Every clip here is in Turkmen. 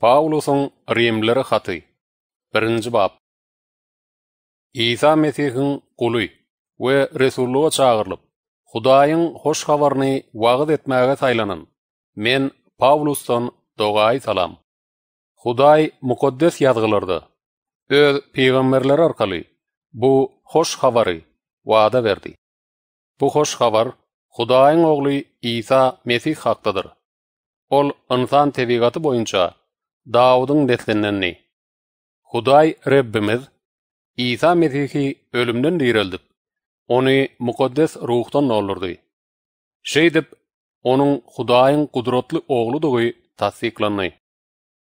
Paulusun Rimlere Hatı 1-nji bab İsa Mesih'in kulu we Resulluğa çağırılıp Hudaýyň hoş habaryny wagt etmäge taýlanan. Men Paulusdan dogaý salam. Hudaý mukaddes ýazgylarda öz peýgamberler arkaly bu hoş habary wada berdi. Bu hoş habar Hudaýyň ogly Isa Mesih hakdadyr. Ol insan tebigaty boýunça Dawudyň detlenenni. Huday Rabbimiz Isa mezihi ölümden diriltip, onu mukaddes ruhtan nollurdy. Şeýdip, onun Hudaýyň gudratly ogly dogy tassyklanny.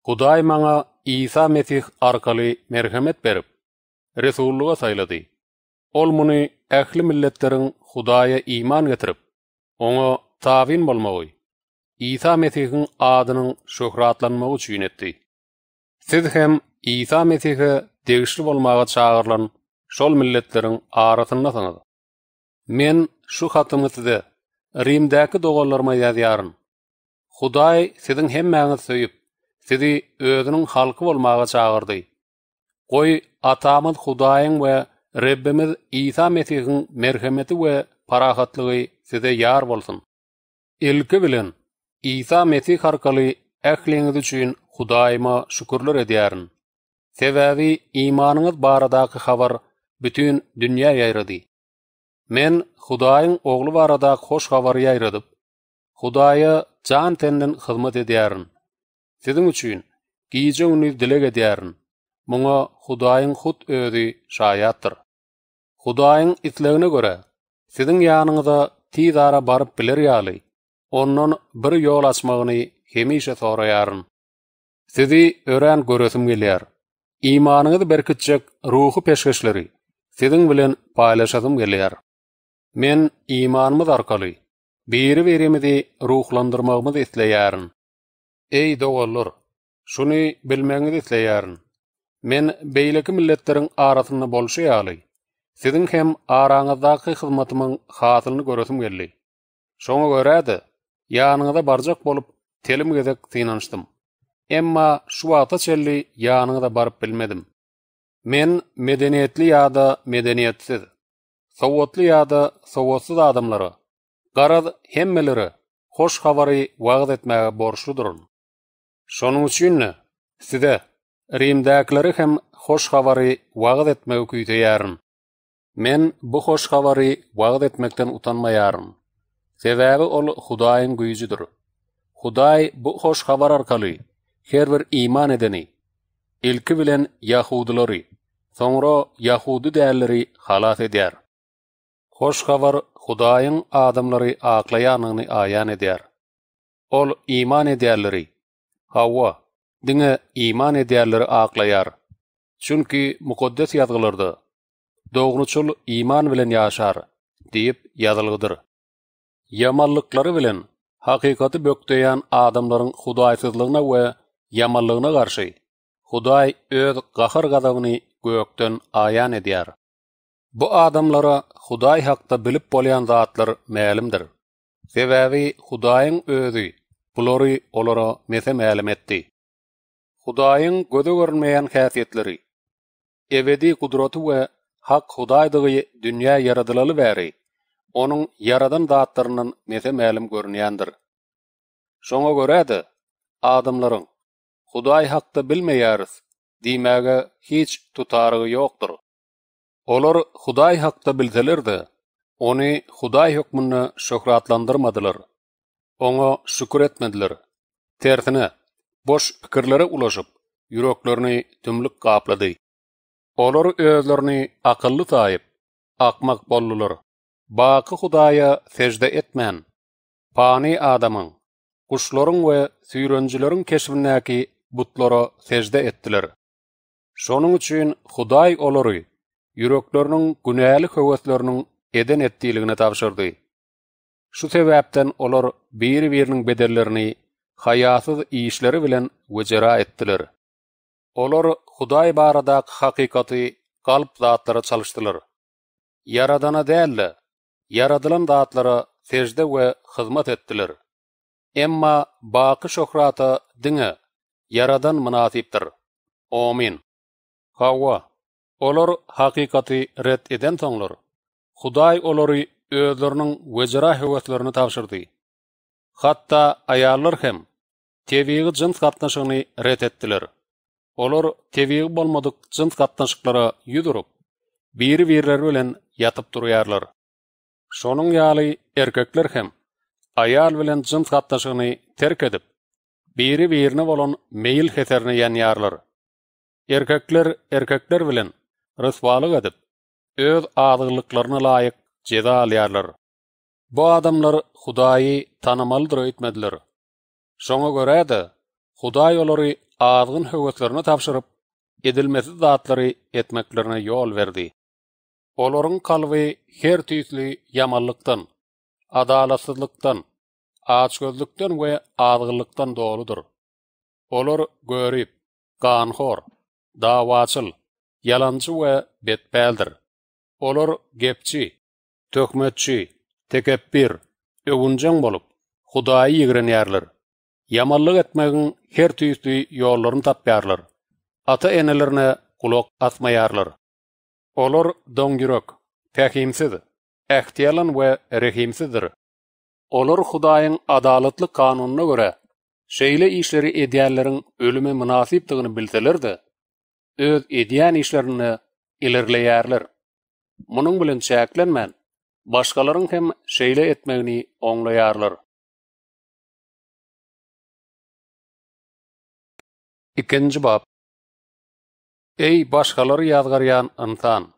Hudaý maňa Isa mezih arkaly merhamet berip, resullyga saýlady. Ol muny ähli milletleriň Huday'a iman getirip, onu tawin bolmagy İsa Mesih'in adının şöhratlanmağı üçin etdi. Siz hem İsa Mesih'e degişli bolmagy çağırılan şol milletlerin arasında sanad. Men şu hatımı size Rimdäki dogallarma ýazýaryn. Hudaý siziň hem hemmäňi söýüp, sizi özüniň halky bolmağa çağırdy. Goý atamyň Hudaýyň we Rebbimiz Isa Mesih'in merhameti we parahatlygy size ýar bolsun. Ilki bilen Isa Mesih arkaly ähliňiz üçin Hudaýyma şükürler edýärin. Sebäbi iýmanyňyz baradaky habar bütün dünýä ýaýrady. Men Hudaýyň ogly barada hoş habar ýaýradyp, Hudaýa jan tenden hyzmat edýärin. Sizin üçin giýje uny dilek edýärin. Muňa Hudaýyň hut ödi şaýatdyr. Hudaýyň itlegine görä sizin ýanyňyza tiýdara baryp biler ýaly. onnon bir yol açmagyny hemişe soraýaryn. Sizi örän görüsim gelýär. Imanyňyzy berkitjek ruhy peşgeşleri siziň bilen paýlaşadym gelýär. Men imanymy arkaly biri beremedi ruhlandyrmagymy isleýärin. Ey dogallar, şuny bilmegini isleýärin. Men beýleki milletleriň arasyny bolşaýaly. Siziň hem araňyzdaky hyzmatymyň hatyny görüsim gelýär. Şoňa görä yanyňda barjak bolup telim gedek tynanyşdym. Emma şu wagta çelli yanyňda baryp bilmedim. Men medeniýetli ýa-da medeniýetsiz, sowatly ýa-da sowatsyz adamlara garaz hemmeleri hoş habary wagt etmäge borçludyr. Şonuň üçin size Rimdäkleri hem hoş habary wagt etmäge kütäýärin. Men bu hoş habary wagt etmekden utanmaýaryn. Sebäbi ol Hudaýyň güýjidir. Hudaý bu hoş habar arkaly her bir iman edeni ilki bilen Yahudylary, soňra Yahudy däleri halat edýär. Hoş habar Hudaýyň adamlary aqlaýanyny aýan edýär. Ol iman edýärleri hawa dine iman edýärleri aklayar. Çünki mukaddes ýazgylarda dogruçul iman bilen ýaşar diýip ýazylgydyr. yamallıkları bilen hakikati bökteýän adamlaryň hudaýsyzlygyna we yamallygyna garşy hudaý öz gahar gadawyny gökden aýan edýär. Bu adamlara hudaý hakda bilip bolýan zatlar mälimdir. Sebäbi hudaýyň özi bulori olara mese mälim etdi. Hudaýyň gödü görmeýän häsiýetleri, ebedi gudraty we hak hudaýdygy dünýä ýaradylaly bäri. onun yaradan zatlarının mese məlim görünyandır. Şoňa görädi, adamlaryň Hudaý hakda bilmeýäris diýmäge hiç tutarygy ýokdur. Olar Hudaý hakda bilselerdi, ony Hudaý hukmuny şöhratlandyrmadylar. Oňa şükür etmediler. Tersini, boş pikirlere ulaşıp, ýüreklerini tümlük gaplady. Olar özlerini akıllı taýyp, akmak bollulary Baqı Hudaýa sejde etmän. Pani adamın, quşlaryň we süýrençileriň keşbindäki butlara sejde etdiler. Şonuň üçin Hudaý olary ýüreklerini günäli höwetlerini eden etdiligini tapşyrdy. Şu sebäpden olar bir-biriniň bederlerini xayasız işleri bilen wejara etdiler. Olar Hudaý baradaky hakykaty qalb zatlara çalyşdylar. Yaradana däldi, yaradılan daatlara sejde we xizmat etdiler. Emma baki şohrata dini yaradan munasibdir. Amin. Hawa olor haqiqati red eden tonglar. Xuday olori özlerining wejra hewatlaryny tapşyrdy. Hatta ayarlar hem tebiyi jins qatnashygyny red etdiler. Olor tebiyi bolmadyk jins qatnashyklara yudurup biri-birleri bilen yatyp duruyarlar. Şonun ýaly erkekler hem aýal bilen jyns gatnaşygyny terk edip, biri-birine bolan meýil heterini ýanýarlar. Erkekler erkekler bilen rysgalyk edip, öz aýdyklyklaryna laýyk jeda alýarlar. Bu adamlar Hudaýy tanamaly dur etmediler. Şoňa görä de Hudaý olary aýdyn höwetlerini tapşyryp, edilmesi zatlary etmeklerine ýol berdi. Olorun kalvi her tüyüklü yamallıktan, adalasızlıktan, açgözlükten we adgıllıktan doludur. Olor görüp, kanhor, davacıl, yalancı ve betbeldir. Olor gepçi, tökmetçi, tekebbir, övüncan bolup, hudaýy yigren yerler. Yamallık etmegin her tüyüklü ýollaryny tapýarlar. Ata enelerine kulok atmayarlar. Olar dongyrok, pekhimsiz, ehtiyalan ve rehimsizdir. Olar hudayin adalatlı kanununa göre, şeyle işleri ediyanların ölüme münasip tığını bilselirdi, öz ediyan işlerini ilerleyerler. Munun bilin çeklenmen, başkaların hem şeyle etmeni onlayarlar. Ikinci bab, Ey başkaları yazgaryan insan,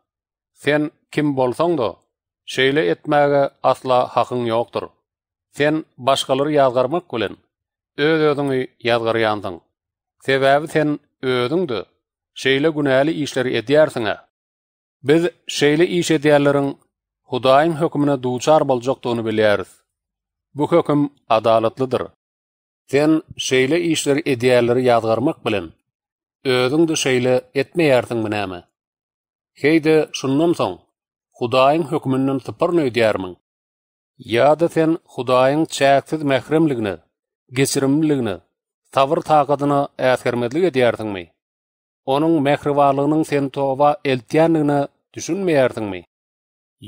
sen kim bolsoň da, şeýle etmäge asla haqyň ýokdur. Sen başgalary yazgarmak bilen öz özüňi yazgaryandyň. Sebäbi sen özüňdi. Şeýle günäli işleri edýärsiň. Biz şeýle iş edýärleriň Hudaýyň hökmüne duýçar boljakdygyny bilýäris. Bu hökm adalatlydyr. Sen şeýle işleri edýärleri yazgarmak bilen özüň de şeýle etmeýärdiň näme? Heýde şunnam soň, Hudaýyň hökmünden tapyrnyň diýärmiň. Ýa-da sen Hudaýyň çäksiz mähremligini, geçirimligini, tawr taýgadyny äsgermedlige diýärdiňmi? Onuň mähriwarlygynyň sen towa eltýänligini düşünmeýärdiňmi?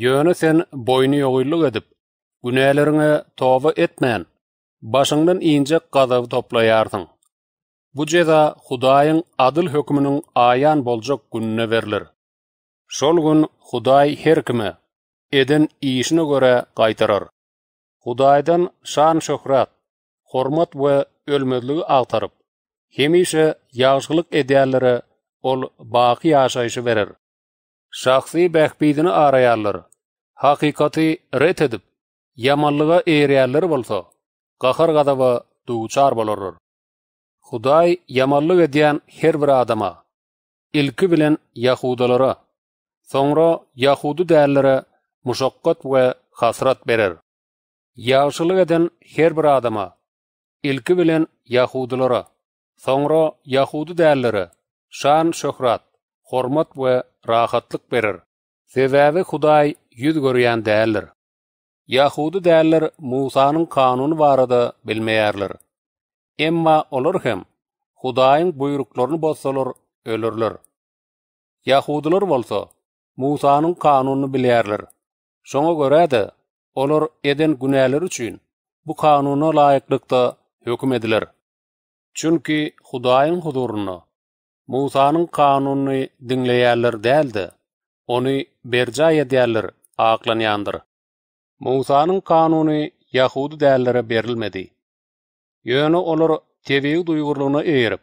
Ýöne sen boýny ýogýlyk edip, günäleriňi towa etmän, başyňdan iňjek gazaw toplaýardyň. Bu ceza Hudaýyň adyl hökümüniň aýan boljak gününe berilir. Şol gün Hudaý her kimi eden iýişine görä gaýtarar. Hudaýdan şan şöhret, hormat we ölmezligi agtaryp, hemişe ýagşylyk edýärleri ol baqi ýaşaýyşy berer. Şahsy bähbidini araýarlar. Haqiqaty ret edip, ýamanlyga eýerýärler bolsa, gahar gadawa duýçar bolarlar. Hudaý ýamanlyk edýän her bir adama, ilki bilen Yahudalara, soňra Yahudy dällere muşakkat we hasrat berer. Ýagşylyk eden her bir adama, ilki bilen Yahudalara, soňra Yahudy dällere şan şöhrat, hormat we rahatlyk berer. Sebäbi Hudaý ýüz görýän däller. Yahudy däller Musanyň kanuny barada bilmeýärler. Emma olur hem, Hudaýyň buyruklaryny bolsalar ölürler. Yahudylar bolsa Musa'nyň kanunyny bilýärler. Şoňa görä de olar eden günäler üçin bu kanuna laýyklykda hökm ediler. Çünki Hudaýyň huzuruna Musa'nyň kanunyny dinleýärler däldi. onu berja ýetýärler, aqlan ýandyr. Musa'nyň kanuny Yahudi dällere berilmedi. Yöne olur tebii duygurluğuna eğirip,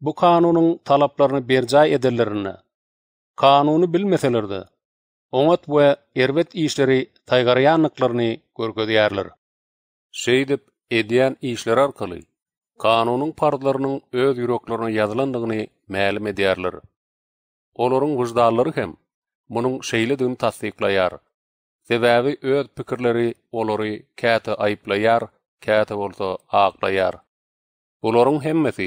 bu kanunun talaplarını bercay edirlerini, kanunu bilmeselerdi, onat ve ervet işleri taygaryanlıklarını görgödeyerler. Şey dip, ediyen işler arkalı, kanunun parlarının öz yüroklarına yazılandığını məlim ediyarlar. Olorun vızdalları hem, bunun şeylidini tasdikleyar. Sebebi öz pikirleri olori kata ayıplayar, kata olsa aqlayar. Bulorun hemmesi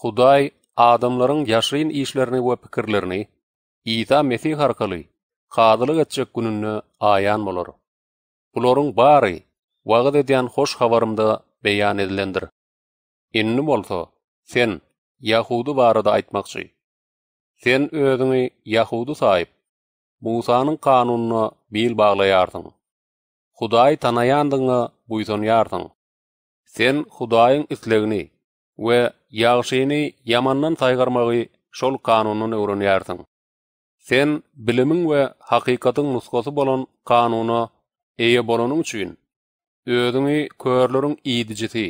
Hudaý adamlaryň ýaşyryn işlerini we pikirlerini Iýsa Mesih arkaly gadyly geçek gününe aýan bolar. Bulorun bary wagt edýän hoş habarymda beýan edilendir. Enni bolsa sen Yahudu barada aýtmakçy. Sen özüňi Yahudu saýyp Musa'nyň kanununa bil baglaýardyň. Hudaý tanayandyňy buýsan ýardyň. Sen Hudaýyň islegini we yaşyny yamandan taýgarmagy şol kanunyny öwrenýärdin. Sen bilimin we haqiqatyň nuskasy bolan kanuna eýe bolanyň üçin öwrüni köwrlürin iýdijiti,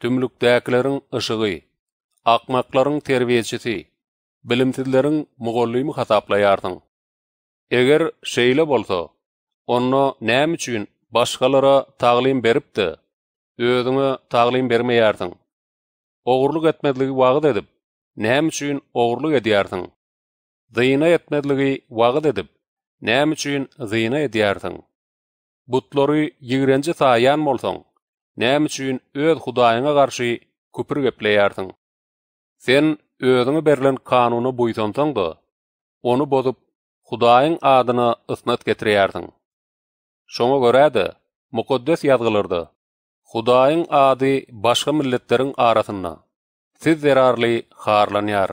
tümlük täkleriň ýyşygy, akmaklaryň terbiýeçisi, bilimtirleriň mugallymy hasaplaýardyň. Eger şeýle bolsa, onu näme üçin başgalara taglym beripdi? Öwrüni taglym bermeýärdiň. oğurluk etmedligi vaqıt edip, näme üçin oğurluk edýärdin? Zyna etmedligi vaqıt edip, näme üçin zyna edýärdin? Butlary ýigrenji taýan bolsaň, näme üçin öz hudaýyna garşy küpür gepleýärdin? Sen özüňe berlen kanuny buýsansaň da, onu bozup hudaýyň adyny ysnat getirýärdin. Şoňa görä-de mukaddes ýazgylardy. Hudaýyň ady başga milletleriň arasynda siz zerarly harlanýar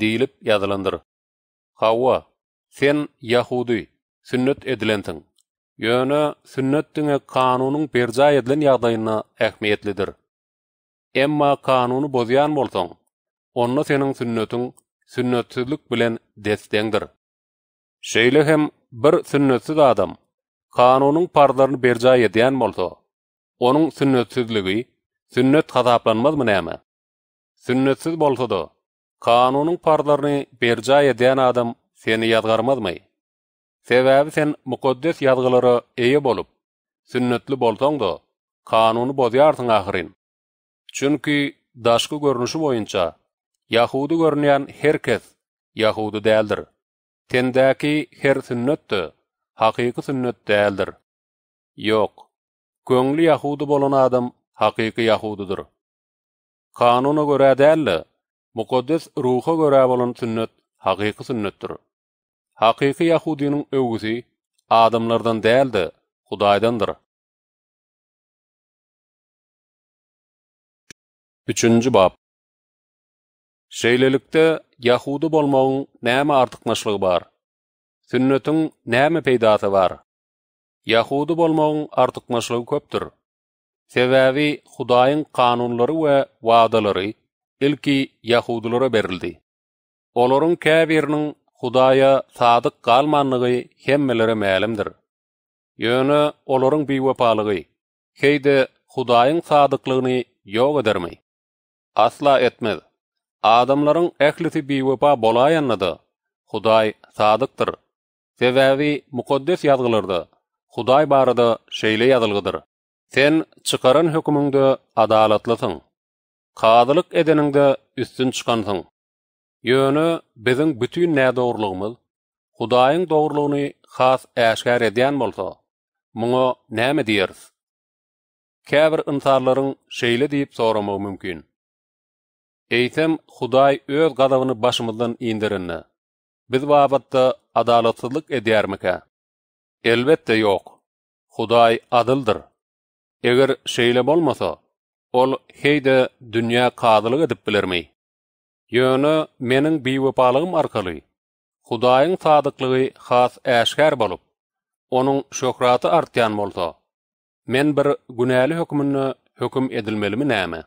diýilip ýazylandyr. Hawa, sen Yahudi sünnet edilentin, Ýöne sünnet diňe kanunyň berja edilen ýagdaýyna ähmiýetlidir. Emma kanuny bozýan bolsaň, onda seniň sünnetiň sünnetçilik bilen destendir. Şeýle hem bir sünnetsiz adam kanunyň parlaryny berja edýän bolsa, onun sünnetsizligi sünnet hazaplanmaz mı näme? Sünnetsiz bolsa da kanunun parlarını berjay eden adam seni yadgarmaz mı? Sebäbi sen mukaddes yadgylara eýe bolup sünnetli bolsaň da kanunu bozýarsyň ahyryn. Çünki daşky görnüşi boýunça Yahudi görnýän her kes Yahudi däldir. Tendäki her sünnetde haqiqi sünnet däldir. Yok. Köňli Yahudi bolan adam haqiqi Yahudidir. Kanuna görä däldi, mukaddes ruha görä bolan sünnet haqiqi sünnetdir. Hakyky Yahudiniň öwgüsi adamlardan däldi, Hudaýdandyr. 3-nji bab. Şeýlelikde Yahudi bolmagyň näme artykmaşlygy bar? Sünnetiň näme peýdasy bar? Yahudi bolmagyň artykmaşlygy köpdir. Sebäbi Hudaýyň kanunlary we wadalary ilki Yahudilere berildi. Olaryň käbiriniň Hudaýa sadyk galmanlygy hemmelere mälimdir. Ýöne olaryň biwapalygy heýde Hudaýyň sadyklygyny ýok edermi? Asla etmez. Adamlaryň ählisi biwapa bolaýanda Hudaý sadykdyr. Sebäbi Mukaddes ýazgylarda Hudaý barada şeýle ýazylgydyr. Sen çykaran hökümüňde adalatlysyň. Kadylyk edeniňde üstün çykansyň. Ýöne biziň bütün nädogrlygymyz Hudaýyň dogrulygyny has äşgär edýän bolsa, muňa näme diýeriz? Käbir insanlaryň şeýle diýip soramak mümkin. Eýtem Hudaý öz gadawyny başymyzdan indirinni. Biz wabatda adalatlyk edýärmikä? Elbette yok. Huday adıldır. Eger şeyle bolmasa, ol heyde dünya kadılık edip bilir mi? Yönü menin bi vipalığım arkalı. Huday'ın sadıklığı has eşker bolup, onun şokratı artyan bolsa, men bir günahli hükmünü hüküm edilmeli mi nəmi?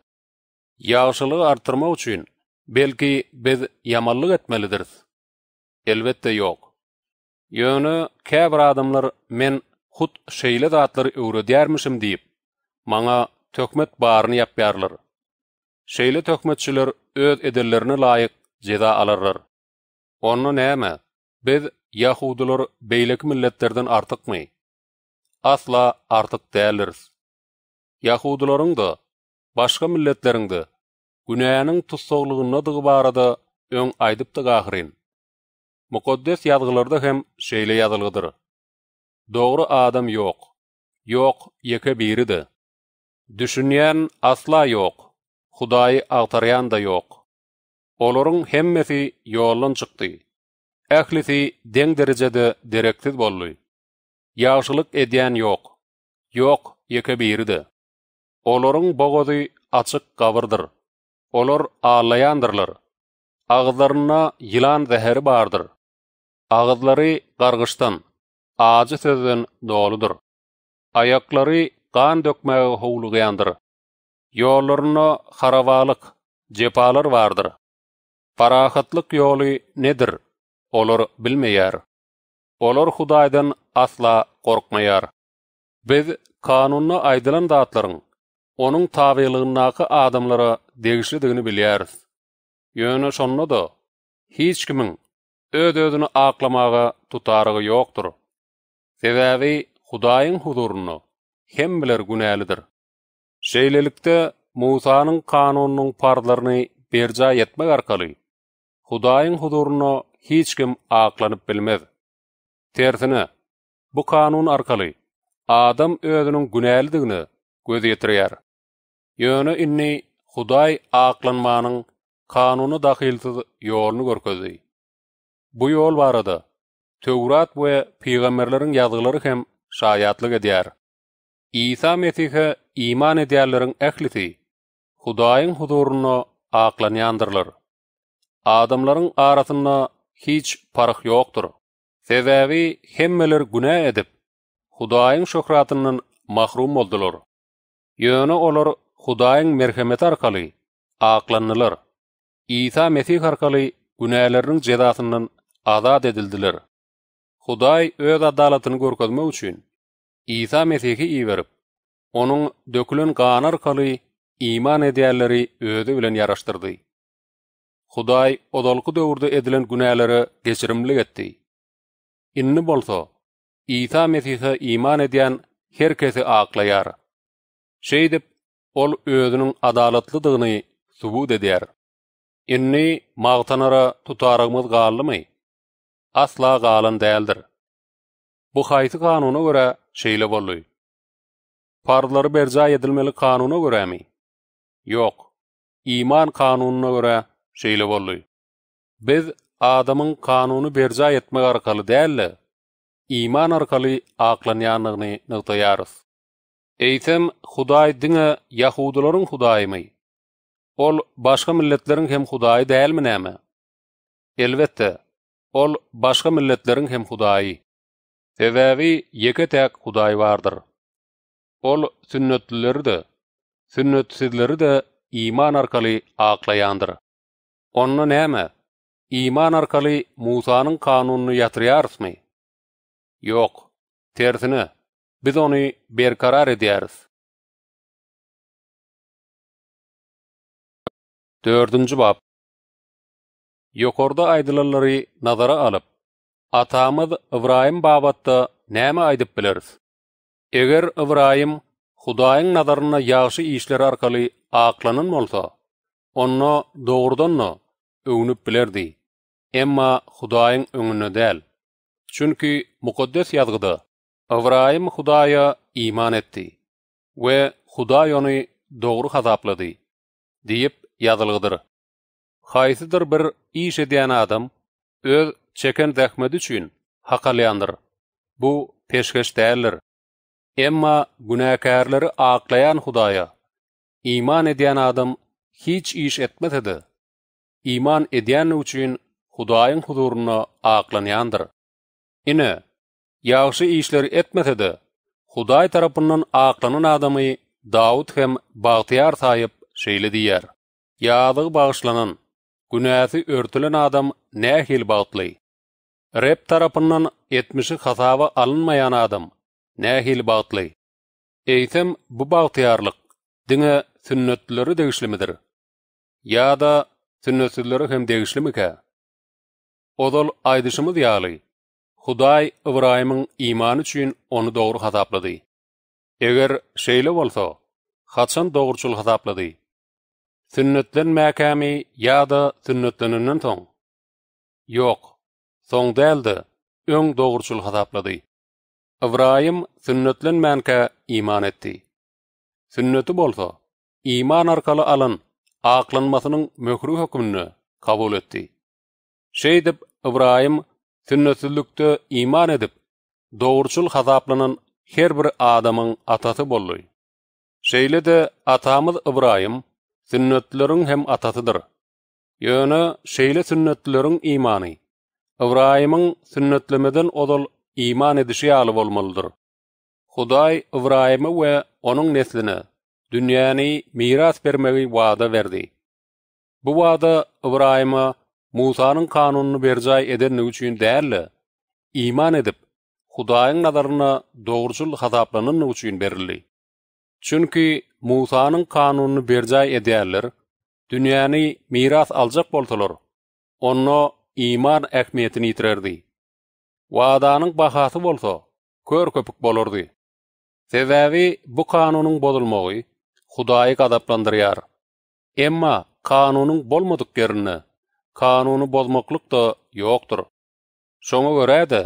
Yağışılı artırma uçuyun, belki biz yamallık etmelidiriz. Elbette yok. Yönü käbir adamlar men hut şeýle zatlary öwredýärmişim diýip maňa tökmet barny ýapýarlar. Şeýle tökmetçiler öz edellerine laýyk ceza alarlar. Onu näme? Biz Yahudular beýlik milletlerden artykmy? Asla artyk däldiriz. Yahudularyň da başga milletleriň de günäniň tussoglugyna dogy barada öň aýdypdy gahyryn. Mukaddes yazgılarda hem şeýle ýazylgydyr. Dogry adam ýok. Ýok, ýeke biridi. Düşünýän asla ýok. Hudaýy agtaryan da ýok. Olaryň hemmesi ýolun çykdy. Ählisi deng derejede direktiv bolly. Ýaşylyk edýän ýok. Ýok, ýeke biridi. Olaryň bogady açyk gawrdyr. Olar aýlayandyrlar. Ağızlarına yılan zəhəri bağırdır. Ağızları qargıştan, Ağacı sözün doludur. Ayakları qan dökmeyi huğluqiyandır. Yollarına xaravalıq, cepalar vardır. Parahatlıq yolu nedir? Olur bilmeyar. Olur Hudaydan asla korkmayar. Biz kanunna aydılan dağıtların, onun tabiyyliğindaki adamlara degişlediğini biliyariz. Yönü sonunu da, hiç kimin öz-özünü aklamağa tutarığı yoktur. Sebebi Hudaýyň huzuruny hem biler günälidir. Şeýlelikde Musanyň kanunynyň parlaryny berja ýetmek arkaly Hudaýyň huzuruny hiç kim aklanyp bilmez. Tersine bu kanun arkaly adam özüniň günäldigini göz ýetirýär. Ýöne inni Hudaý aklanmanyň kanuny dahilsiz ýolny görkezýär. bu yol barada Tevrat we peygamberlerin yazgylary hem şahyatlyga diýär. Isa Mesih iman edýärleriň ählisi, Hudaýyň huzuruna aqlanýandyrlar. Adamlaryň arasynda hiç parak ýokdur. Sebäbi hemmeler günäh edip Hudaýyň şöhratynyň mahrum boldylar. Ýöne olar Hudaýyň merhemeti arkaly aqlanylar. Isa Mesih arkaly günäleriniň jezasynyň azad edildiler. Huday öz adalatını gorkadma üçin İsa Mesih'i iverip, onun dökülün qanar kalı iman ediyerleri özü bilen yaraştırdı. Huday odalkı dövurdu edilen günahları geçirimli etdi. İnni bolso, İsa Mesih'i iman ediyen herkesi aqlayar. Şey ol özünün adalatlıdığını subut subud edyar. İnni mağtanara tutarımız qalımız asla galan değildir. Bu hayti kanuna göre şeyle bolluy. Parlar berza edilmeli kanuna göre mi? Yok. İman kanununa göre şeyle bolluy. Biz adamın kanunu berza etmek arkalı değildir. İman arkalı aklan yanını nıktayarız. Eytem Hudaý diňe Yahudilaryň Hudaýymy? Ol başga milletleriň hem Hudaýy däl minäme? Elbetde. ol başqa milletlerin hem hudayi. Tevavi yeke tek hudayi vardır. Ol sünnetlileri de, sünnetsizleri de iman arkali aqlayandır. Onna neyme? Iman arkali Musa'nın kanununu yatriyarız mı? Yok, tersini, biz onu berkarar ediyarız. Dördüncü bab, yokorda aydylanlary nazara alyp atamyz Ibrahim babatda näme aýdyp bileris eger Ibrahim Hudaýyň nazaryna ýagşy işler arkaly aqlanyn bolsa onno dogrudanno öwünüp bilerdi emma Hudaýyň öňüne däl çünki mukaddes ýazgyda Ibrahim Hudaýa iman etdi we Hudaýyny dogru hasaplady diýip ýazylgydyr Xaysidir bir iş edýän adam öz çeken zähmeti üçin haqalyandyr. Bu peşkeş täýirler. Emma günäkärleri aqlayan Hudaýa iman edýän adam hiç iş etmedi. Iman edýän üçin Hudaýyň huzuruna aqlanýandyr. Ine ýaşy işleri etmedi. Hudaý tarapyndan aqlanan adamy Dawud hem Bagtiyar taýyp şeýle diýär. Ýağdyg bagyşlanan günäsi örtülen adam nähil bagtly. Rep tarapyndan 70 hasaba alınmayan adam nähil bagtly. Eýtem bu bagtyarlyk diňe sünnetleri degişlimidir. Ýa-da sünnetleri hem degişlimikä? Odol aýdyşymy diýaly. Hudaý Ibrahimyň imany üçin onu dogry hasaplady. Eger şeýle bolsa, doğru dogruçul hasaplady? sünnetlen mäkämi ýa-da sünnetlenenden soň. Ýok, soň däldi. Öň dogruçul hasaplady. Ibrahim sünnetlen mänkä iman etdi. Sünneti bolsa, iman arkaly alan aklanmasynyň möhrü hökmünü kabul etdi. Şey Ibrahim sünnetlikde iman edip dogruçul hasaplanan her bir adamın atası bolluy. şeýle de atamız Ibrahim sünnetlerin hem atatıdır. Yönü şeyle sünnetlerin imani. Ibrahim'in sünnetlemeden odol iman edişi alıp olmalıdır. Huday Ibrahim'i ve onun neslini dünyani miras vermeyi vaada verdi. Bu vaada Ibrahim'i Musa'nın kanununu bercay eden nöçün değerli iman edip Huday'ın nazarına doğrucul hazaplanın nöçün berirli. Çünkü Musa'nın kanunu berjay ederler, dünyanı miras alacak boltalar, onno iman ekmiyetini itirerdi. Vadanın bahası bolsa, kör köpük bolurdi. bu kanunun bozulmoyi, hudayi kadaplandiriyar. Emma kanunun bolmadık gerini, kanunu bozmakluk da yoktur. Sonu vöre de,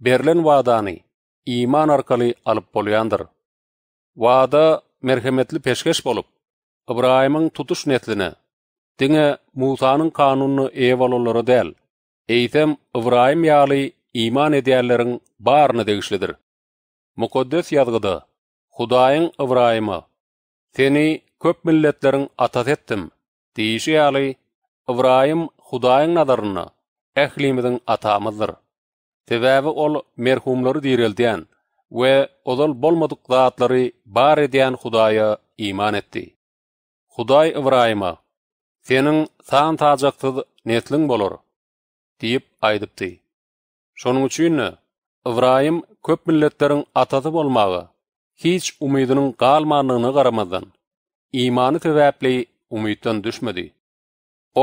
berlin vadani, iman arkali alip Vada merhametli peşkeş bolup, Ibrahim'in tutuş netlini, dine Musa'nın kanunu eyvalolları del, eytem Ibrahim yali iman ediyerlerin bağırını degişlidir. Mukoddes yazgıda, Hudayin Ibrahim'a, seni köp milletlerin atat ettim, deyişi yali, Ibrahim Hudayin nadarını, ehlimizin atamızdır. Tevabı ol merhumları dirildiyen, we ozal bolmadyk zatlary bar edýän Hudaýa iman etdi. Hudaý Ibrahima "Seniň taň taýjakdy netliň bolar" diýip aýdypdy. Şonuň üçin Ibrahim köp milletleriň atasy bolmagy, hiç umydynyň galmanyny garamadan imany töwäpli umytdan düşmedi.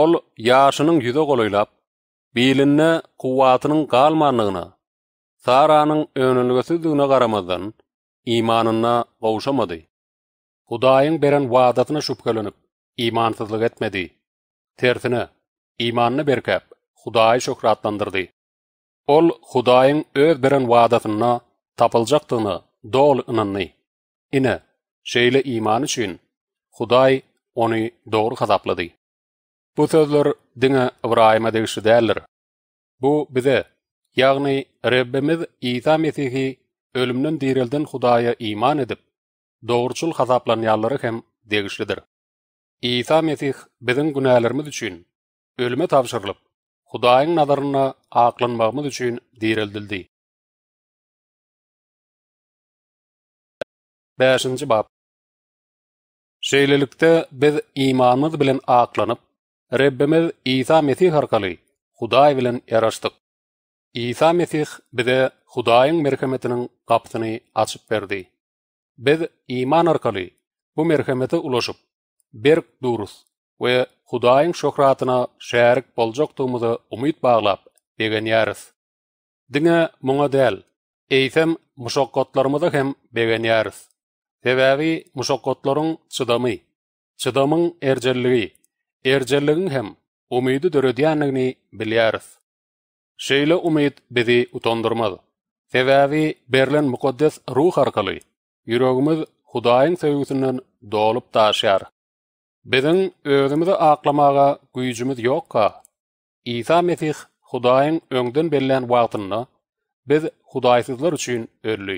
Ol ýaşynyň ýüze golaýlap, bilinni quwwatynyň galmanyny Saranyň önülgüsi düne garamazdan imanyna gowşamady. Hudaýyň beren wadatyna şüpkelenip imansyzlyk etmedi. Tersine imanyny berkäp Hudaýy şükratlandyrdy. Ol Hudaýyň öz beren wadatyna tapyljakdygyny dol ınanny. Ine şeýle iman üçin Hudaý ony dogry hasaplady. Bu sözler diňe Ibrahima degişi däldir. Bu bize Ýagny Rebbimiz Isa Mesihi ölümden dirildin Hudaýa iman edip dogruçul hazaplanýarlary hem degişlidir. Isa Mesih biziň günahlarymyz üçin ölüme tapşyrylyp Hudaýyň nazaryna aklanmagymyz üçin dirildildi. 5-nji bab. Şeýlelikde biz imanymyz bilen aklanyp Rebbimiz Isa Mesih arkaly Hudaý bilen ýaraşdyk. İsa Mesih bize Hudaýyň merhemetiniň gapdyny açyp berdi. Biz iman arkaly bu merhemete ulaşyp bir durus we Hudaýyň şöhratyna şärik boljakdygymyzy umyt baglap degen ýarys. Dine muňa däl, eýsem muşakkatlarymyzy hem begen ýarys. Sebäbi muşakkatlaryň çydamy, çydamyň erjelligi, erjelligiň hem umydy döredýänligini bilýärs. şeýle umyt bizi utandyrmady. Sebäbi berlen mukaddes ruh arkaly ýüregimiz Hudaýyň söýgüsinden dolup taşýar. Biziň öwrümizi aqlamağa güýjümiz ýokka. Iza mefih Hudaýyň öňden berilen wagtyny biz Hudaýsyzlar üçin örlü.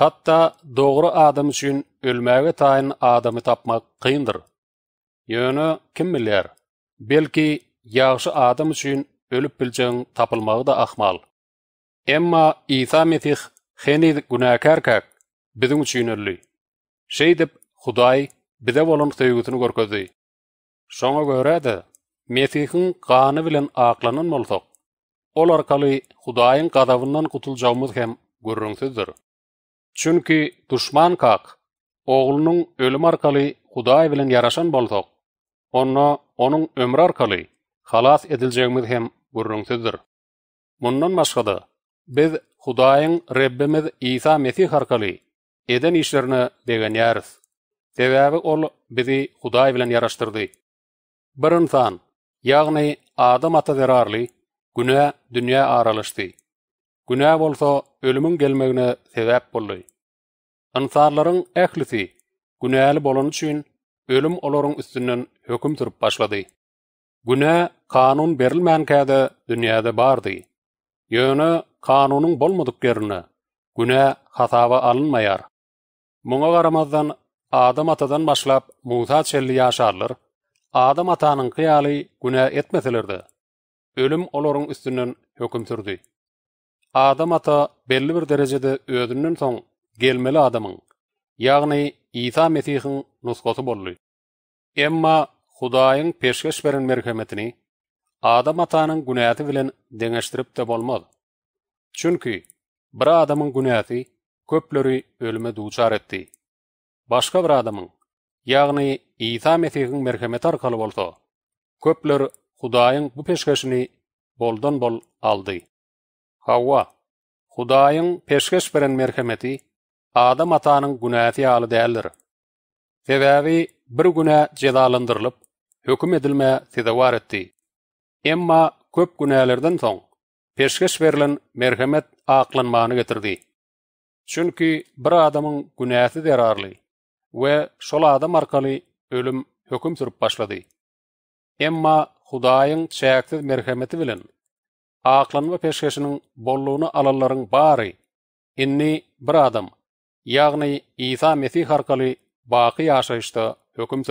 Hatta dogry adam üçin ölmäge taýyn adamy tapmak kyndyr. Ýöne kimmiler? Belki ýagşy adam üçin ölüp biljeň tapylmagy da ahmal. Emma Isa Mesih heni günäkärkä biziň üçin ölüli. Şey dip Hudaý bize bolan söýgüsini görkezdi. Şoňa görä de Mesihiň gany bilen aklanan bolsak, ol arkaly Hudaýyň gadawyndan gutuljagymyz hem görrüňsizdir. Çünki düşman kak, oğlunun ölüm arkaly Hudaý bilen yaraşan boltoq, onu onuň ömrü arkaly halas edilecegimiz hem gurrunsuzdur. Bundan başga da biz Hudaýyň Rabbimiz Isa Mesih harkaly eden işlerini beýanýarys. Sebäbi ol bizi Hudaý bilen ýaraşdyrdy. Bir insan, ýagny adam ata derarly, günä dünýä aralaşdy. Günä bolsa ölümiň gelmegine sebäp boldy. Ansarlaryň ählisi günäli bolany üçin ölüm olaryň üstünden hüküm turup başlady. Güne kanun berilmänkäde dünýäde bardy. Ýöne kanunyň bolmadyk ýerine güne hatawa alynmaýar. Muňa garamazdan Adam atadan başlap Musa çelli ýaşarlar. Adam atanyň kıyaly güne etmeselerdi. Ölüm olaryň üstünden hökm sürdi. Adam ata belli bir derejede özünden soň gelmeli adamyň, ýagny İsa Mesih'in nuskosu boldy. Emma Hudaýyň peşgeş beren merhemetini adam atanyň günäti bilen deňeşdirip de bolmaz. Çünki bir adamyň günäti köplüri ölüme duçar etdi. Başga bir adamyň, ýagny İsa Mesih'in merhemeti arkaly bolsa, köplür Hudaýyň bu peşgeşini boldan bol aldy. Hawa, Hudaýyň peşgeş beren merhemeti adam atanyň günäti ýaly däldir. Sebäbi bir günä cezalandyrylyp, hökum edilme tidawar etdi. Emma köp günälerden soň peşkeş berilen merhamet aklanmany getirdi. Çünki bir adamın günahy derarly we şol adam arkaly ölüm hökum sürüp başlady. Emma Hudaýyň çäksiz merhameti bilen aklanma peşkeşiniň bolluğuny alanlaryň bary inni bir adam ýagny Isa Mesih arkaly baky ýaşaýşda hökum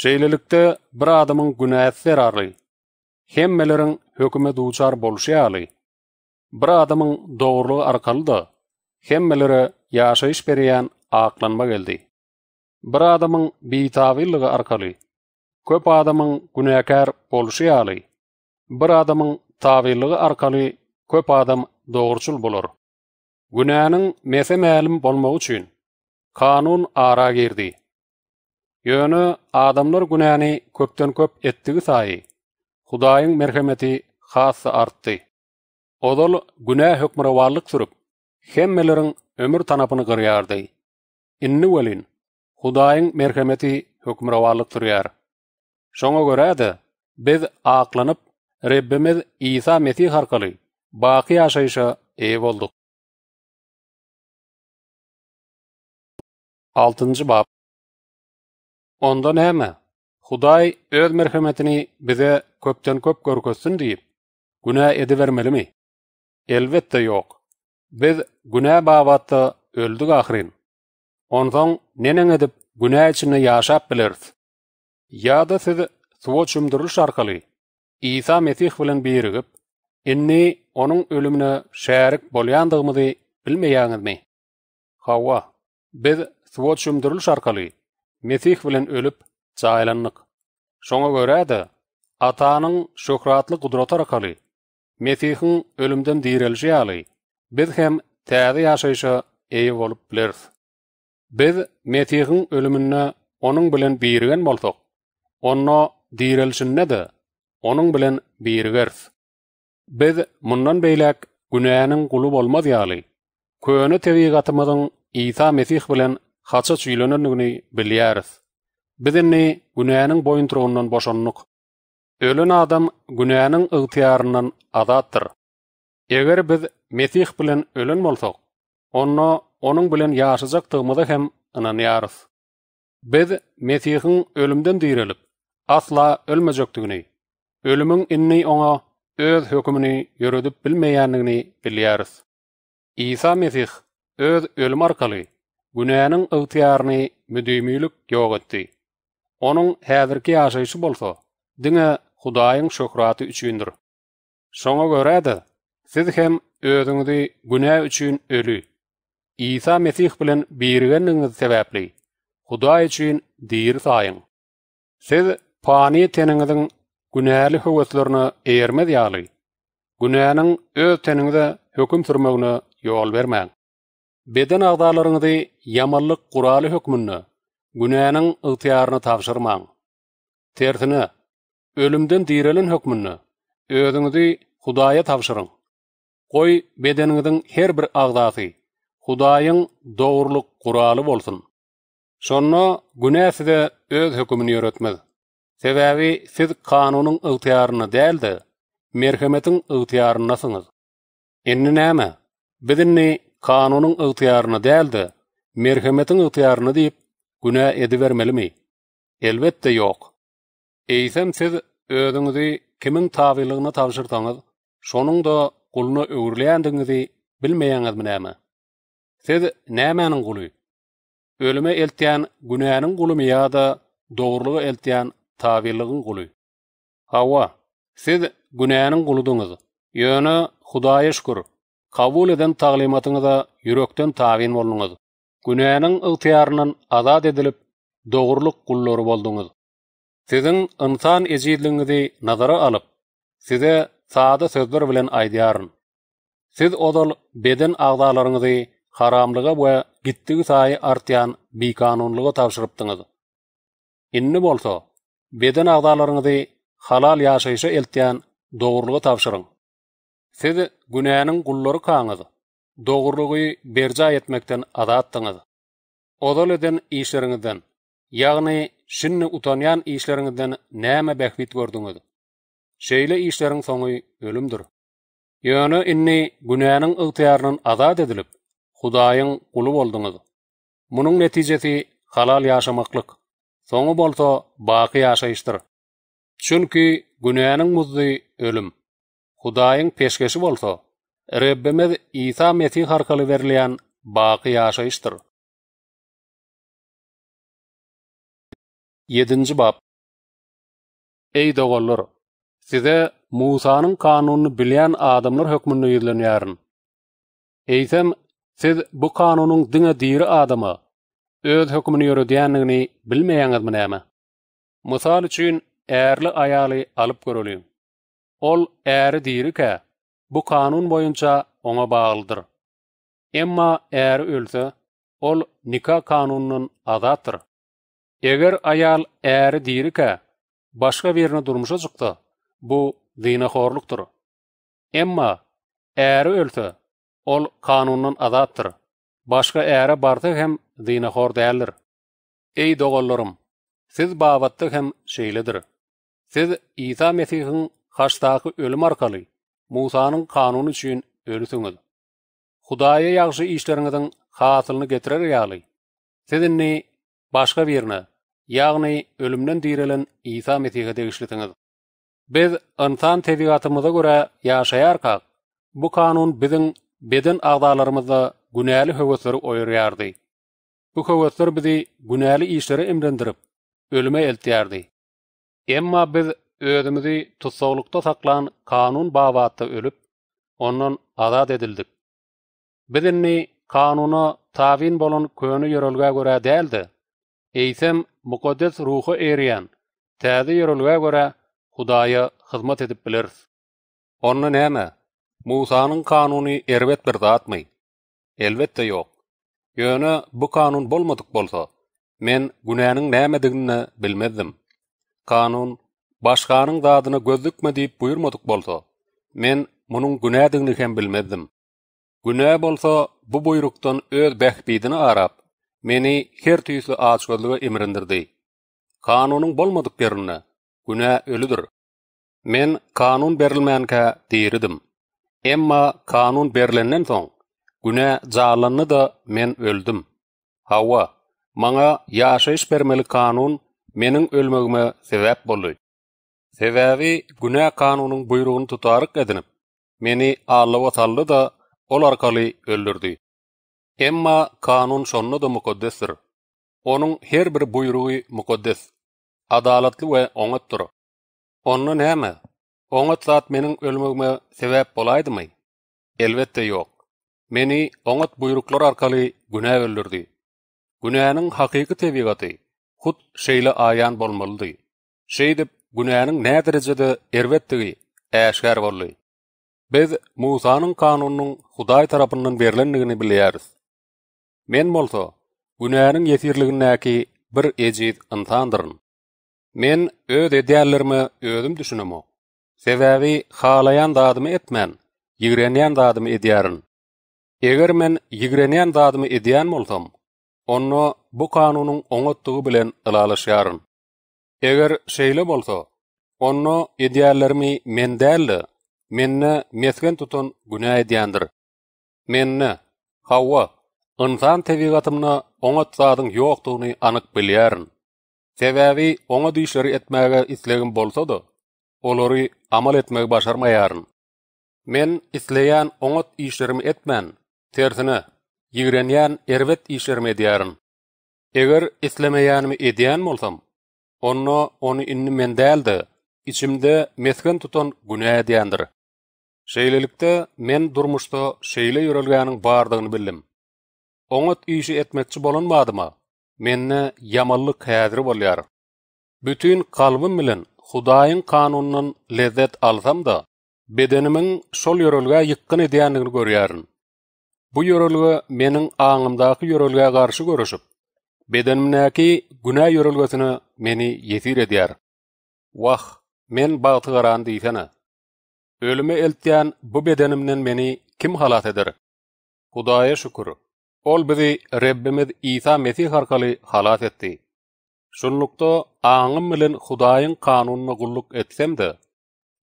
Şeýlelikde bir adamyň günäsi zararly. Hemmeleriň hökümi duçar bolşy ýaly. Bir adamyň dogrulygy arkaly da hemmelere ýaşaýyş berýän aklanma geldi. Bir adamyň bitawilligi arkaly köp adamyň günäkär bolşy ýaly. Bir adamyň tawilligi arkaly köp adam dogruçul bolar. Günäniň mese mälim bolmagy üçin kanun ara girdi. Yönü adamlar günäni köpten köp etdigi sayi. Hudaýyň merhemeti hassa artdy. Odol günä hökmüre warlyk sürüp, hemmeleriň ömür tanapyny gyrýardy. Inni welin, Hudaýyň merhemeti hökmüre warlyk sürýär. Şoňa görädi, biz aklanyp Rebbimiz Isa Mesih harkaly baqi ýaşaýşa ee bolduk. 6-njy bab Onda näme? Hudaý öz merhametini bize köpden köp görkezsin diýip günä edi bermelimi? Elbetde ýok. Biz günä bawatda öldük ahirin. Ondan näne edip günä içinde ýaşap bilerdi? Ýa-da siz suwçum duruş arkaly Isa Mesih bilen birigip inni onuň ölümini şärik bolýandygymyzy bilmeýäňizmi? Hawa, biz suwçum duruş arkaly Mesih bilen ölüp çaýlanyk. Şoňa görä de atanyň şöhratly gudraty arkaly Mesihiň ölümden diýrelşi ýaly biz hem täze ýaşaýyşa eýe bolup bileris. Biz Mesihiň ölümini onuň bilen birgen boldyk. Onno diýrelşinde de onuň bilen biýirger. Biz mundan beýlek günäniň gulu bolmaz ýaly. Köni täwigatymyň Isa Mesih bilen Қаца чуилуны нүгні билия риз. Бид инни гунея нүн adam адам bilen нүн үгтияр нүн ада метих Егэр бид metiq онно үлюн moltoq, onno onnong bilin yaa метихын dirilip, atla үlyma joktigini, inni onga өð hökumini yurudib bilmeyani gini bilya Günäniň ygtiýarny müdümilik ýok etdi. Onuň häzirki ýaşaýşy bolsa, diňe Hudaýyň şökraty üçindir. Şoňa görä de, siz hem ödüňizi günä üçin ölü. Iýsa Mesih bilen birgeniňiz sebäpli Hudaý üçin diýer taýyň. Siz paňy teniňiň günäli howatlaryny eýermedi ýaly. Günäniň öz teniňde hökm sürmegini ýol bermäň. Beden agdalaryňyzy yamanlyk guraly hökmünni, günäniň ygtyýaryny tapşyrmaň. Tertini ölümden direlin hökmünni, özüňizi Hudaýa tapşyryň. Goý bedeniňiziň her bir agdaty Hudaýyň dogrulyk guraly bolsun. Sonra günäsi de öz hökümini ýörötmez. Sebäbi siz kanunyň ygtyýaryny däldi, merhametiň ygtyýarynasyňyz. Enni näme? Bizini kanunun ıhtiyarını deldi, merhametin ıhtiyarını deyip, günah edivermeli mi? Elbette yok. siz ödünüzü kimin tavirliğini tavşırtanız, sonun da gulunu övürleyendinizi bilmeyeniz mi Siz nemenin guly? Ölüme eltiýän günahinin gulü mi ya da doğruluğu eltiýän tavirliğin guly? Hava, siz günahinin gulü Ýöne Hudaýa şükür. kabul eden taglimatyny da ýürekden tawin bolunuz. Günäniň ygtiýarynyň azad edilip dogrulyk gullary boldunuz. Sizin insan ejizligini nazara alyp size sada sözler bilen aýdyaryn. Siz odal beden agdalaryňyzy haramlyga we gitdigi saýy artýan bekanunlyga tapşyrypdyňyz. Inni bolsa beden agdalaryňyzy halal ýaşaýyşa eltýän dogruluga tapşyryň. Siz günäniň gullary kaňyz. Dogrulygy berja etmekden azatdyňyz. Odal eden işleriňizden, ýagny şinni utanyan işleriňizden näme bäkwit gördüňiz? Şeýle işleriň soňy ölümdür. Ýöne inni günäniň ygtyýarynyň azat edilip, Hudaýyň gulu boldyňyz. Munyň netijesi halal ýaşamaklyk. Soňy bolsa baky ýaşaýyşdyr. Çünkü günäniň muzdy ölüm. Hudaýyň peşgeşi bolsa, Rebbimiz Isa Mesih harkaly berilýän baqy ýaşaýyşdyr. 7-nji bab. Ey dogallar, size Musa'nın kanununu bilen adamlar hükmünü yürlenýärin. Eýsem, siz bu kanunun diňe diri adamy öz hükmünü ýörüdýänligini bilmeýäňiz mi näme? Musal üçin ärli aýaly alyp görülýär. ol äri diýirike, bu kanun boýunça oňa baglydyr. Emma äri ölse, ol nikah kanununyň azatdyr. Eger aýal äri diýirike, başga birini durmuşa çykdy, bu dine Emma äri ölse, ol kanunun azatdyr. Başga äri bardy hem dine hor däldir. Ey dogallarym, siz bawatdy hem şeýledir. Siz Isa Mesih'in Хаштагы ölüm arkaly Musa'nın kanunu üçin ölü Xudaya yağşı işleriňiň hatlyny getirer ýaly. Seni başga ýerine, ýagny ölümden diýilen ýa fame tägä Biz insan täriýatymuza gora ýaşaýar Bu kanun biziň beden agdalarymyzy günäli oyur öýürýärdi. Bu höwesler bizi günäli işleri emrendirip, ölmä ýeltirýärdi. Emma biz özümizi tutsoglukda saklan kanun babatda ölüp, onun azad edildik. Bizinni kanuna tavin bolun könü yörülgä göre değildi. Eysem mukaddes ruhu eriyen, tazi yörülgä göre hudaya hizmet edip biliriz. Onu näme? Musa'nın kanuni erwet bir zat Elbetde Elbette yok. Yönü bu kanun bolmadık bolsa, men günahının neymediğini bilmezdim. Kanun başkanın da gözlükme deyip buyurmadık boldu. Men munun günə dinli hem bilmedim. Günə bolsa bu buyruktan öz bəxbidini arap, meni her tüyüsü açgözlüğü emrindirdi. Kanunun bolmadık berini, günə ölüdür. Men kanun berilmeyen ka Emma kanun berilenden son, günə zalanını da men öldüm. Hava, mana yaşayış bermeli kanun, Mening ölmögüme sebep Sebäbi günah kanunyň buyrugyny tutaryk edinip meni aýlawa saldy da ol arkaly öldürdi. Emma kanun şonno da mukaddesdir. Onuň her bir buyrugy mukaddes, adalatly we oňatdyr. Onuň näme? Oňat zat meniň ölmegime sebäp bolaýdymy? Elbetde ýok. Meni oňat buyruklar arkaly günah öldürdi. Günahyň hakyky tebigaty hut şeýle aýan bolmaldy. Şeýdip günäniň näderejede erwetdigi äşgär bolýy. Biz Musanyň kanunynyň Hudaý tarapyndan berilendigini bilýäris. Men bolsa günäniň ýetirligini bir ejiz ıntandyryn. Men öz edýärlerimi özüm düşünemo. Sebäbi halayan dadymy etmän, ýigrenýän dadymy edýärin. Eger men ýigrenýän dadymy edýän bolsam, onu bu kanunyň oňatdygy bilen ılalaşýaryn. Eger şeýle bolsa, onno ideallarymy men däl, menni mesgen tutun günah edýändir. Menni hawa, insan täwigatymna oňa tutadyň ýokdugyny anyk bilýärin. Täwäwi oňa düşleri etmäge islegim bolsa da, olary amal etmäge başarmaýaryn. Men isleýän oňa işlerimi etmän, tersini ýigrenýän erwet işlerimi edýärin. Eger islemäýänmi edýän bolsam, onu onu inni men däldi. İçimde mesken tutan günä diýendir. Şeýlelikde men durmuşda şeýle ýörelgäniň bardygyny bildim. Oňat ýeşi etmekçi bolanmadyma? Menne yamallyk häzri bolýar. Bütün kalbym bilen Hudaýyň kanunundan lezzet alsam da, bedenimin şol ýörelgä ýykyn edýändigini görýärin. Bu ýörelgä meniň aňymdaky ýörelgä garşy görüşüp, Beden minaki günah meni yetir ediyar. Vah, men bağıtı garağın Ölüme eltiyan bu bedenimden meni kim halat edir? Hudaya şükür. Ol bizi Rabbimiz İsa Mesih harkali halat etdi. Sunlukda aňym bilen Hudayin kanununa gulluk etsem de,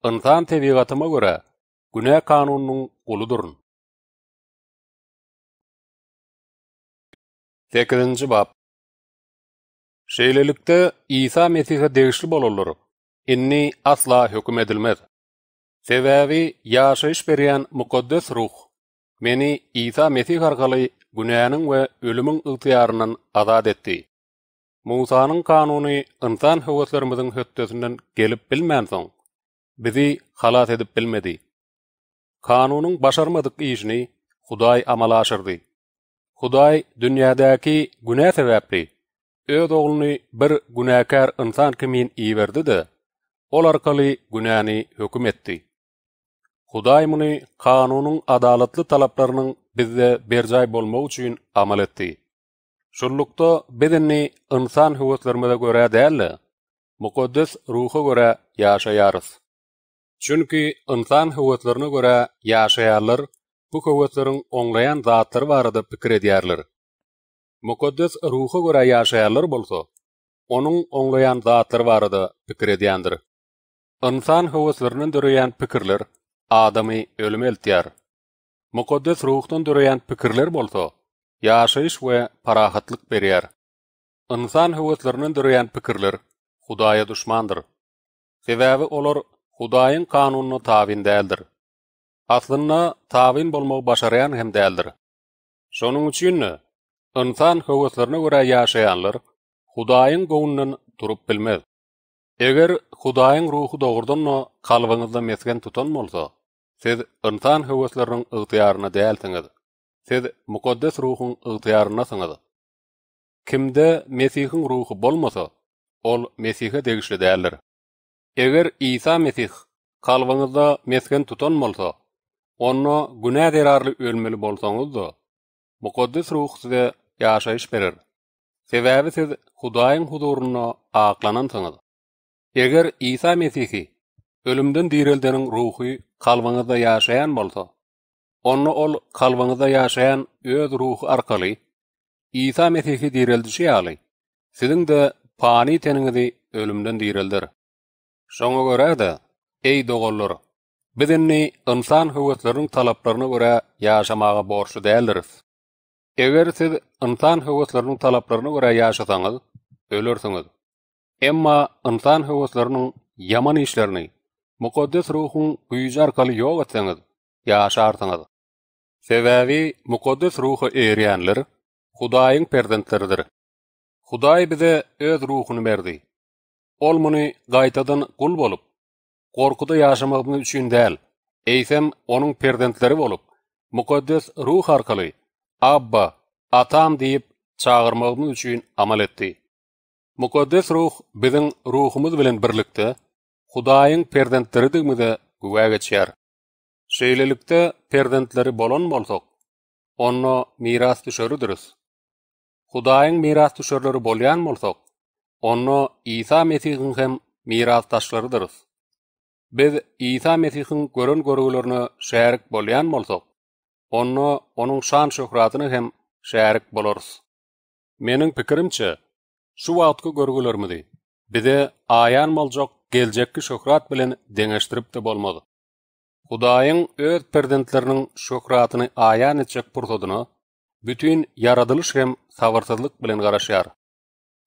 ınsan tebiqatıma gura gura gura gura gura Şeýlelikde Isa Mesihe degişli bolanlar inni asla hukm edilmez. Sebäbi ýaşy berýän mukaddes ruh meni Isa Mesih arkaly günäniň we ölümiň ýtyarynyň azat etdi. Musa'nyň kanuny insan howatlarymyzyň hötdesinden gelip bilmän soň bizi halat edip bilmedi. Kanunyň başarmadyk işini Hudaý amala aşyrdy. Hudaý dünýädäki günäh öz oğlunu bir günahkar insan kimi iwerdi de ol arkaly günahyny hökm etdi. Hudaý muny kanunyň adalatly talaplarynyň bizde berjay bolmagy üçin amal etdi. Şunlukda bedenni insan hüwetlerinde görä däli, mukaddes ruhy görä ýaşaýarys. Çünki insan hüwetlerini görä ýaşaýarlar bu hüwetleriň oňlayan zatlary barada pikir edýärler. mukaddes ruha gura ýaşaýarlar bolsa, onuň onlayan zatlar varada pikir edýändir. Insan howaslarynyň döreýän pikirler adamy ölüm eltiyar. Mukaddes ruhdan döreýän pikirler bolsa, ýaşaýyş we parahatlyk berýär. Insan howaslarynyň döreýän pikirler Hudaýa düşmandyr. Sebäbi olar Hudaýyň kanununa tavin däldir. Aslynda tavin bolmagy başaryan hem däldir. Şonuň üçin insan höwüslerine görä ýaşaýanlar Hudaýyň gowunyň durup bilmez. Eger Hudaýyň ruhy dogrudanma kalbyňyzda mesgen tutan bolsa, siz insan höwüsleriniň ygtyýaryna däldiňiz. Siz mukaddes ruhun ygtyýaryna sanyz. Kimde Mesihiň ruhy bolmasa, ol Mesihe degişli däldir. Eger Isa Mesih kalbyňyzda mesgen tutan bolsa, onu günä derarly ölmeli bolsaňyz da, mukaddes ruh size yaşayış berir. Sebäbi siz Hudaýyň huzuruna aqlanansyňyz. Eger Isa Mesihi ölümden dirildenin ruhy kalbyňyzda ýaşaýan bolsa, onu ol kalbyňyzda ýaşaýan öz ruh arkaly Isa Mesihi dirildişi ýaly. Siziň de pani teniňizi ölümden dirildir. Şoňa görä de, ey dogallar, bizni insan howatlaryň talaplaryna görä ýaşamağa borçlu däldiriz. Eger siz insan hawaslarynyň talaplaryna görä ýaşasaňyz, ölürsiňiz. Emma insan hawaslarynyň ýaman işlerini mukaddes ruhun güýji arkaly ýok etseňiz, ýaşarsyňyz. Sebäbi mukaddes ruhy eýrenler Hudaýyň perdentleridir. Hudaý bize öz ruhuny berdi. Ol muny gaýtadan gul bolup, gorkuda ýaşamagyny üçin däl, eýsem onuň perdentleri bolup, mukaddes ruh arkaly Abba, Atam deyip çağırmağımız üçin amal etdi. Mukaddes ruh bizim ruhumuz bilen birlikde Hudaýyň perdentleri dümide güwä geçer. Şeýlelikde perdentleri bolan bolsa, onu miras düşürürüz. Hudaýyň miras düşürleri bolýan bolsa, onu Isa Mesihiň hem miras taşlarydyrys. Biz Isa Mesihiň gören-görülerini şerik bolýan bolsa, onu onun şan şöhratyny hem şärik bolarys. Mening pikirimçe şu wagtky görgülermidi? Bide ayan boljak geljekki şöhrat bilen deňeşdirip de bolmady. Hudaýyň öz perdentleriniň şöhratyny ayan etjek purtodyny bütün yaradylyş hem sabırsyzlyk bilen garaşýar.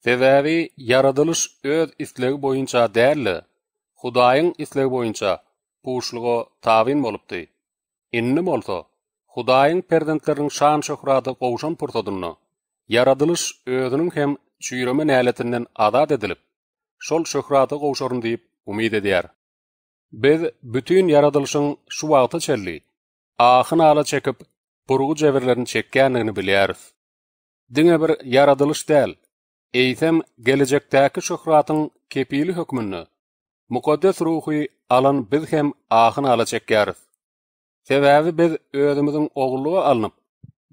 Tebäbi yaradylyş öz islegi boýunça derli, Hudaýyň islegi boýunça puşlugy tawin bolupdy. Inni bolsa, Hudaýyň perdentleriniň şan şöhraty gowşan purtadyny. Yaradylyş özüniň hem çüýrüme näletinden azat edilip, şol şöhraty gowşaryn diýip umyt edýär. Biz bütün yaradylyşyň şu wagtda çelli, ahyn ala çekip, burgu jeberlerini çekkenligini bilýärs. Diňe bir yaradylyş däl, eýsem geljekdäki şöhratyň kepili hökmünni mukaddes ruhy alan biz hem ahyn ala çekýärs. Sebäbi biz özümiziň oglugy alınıp,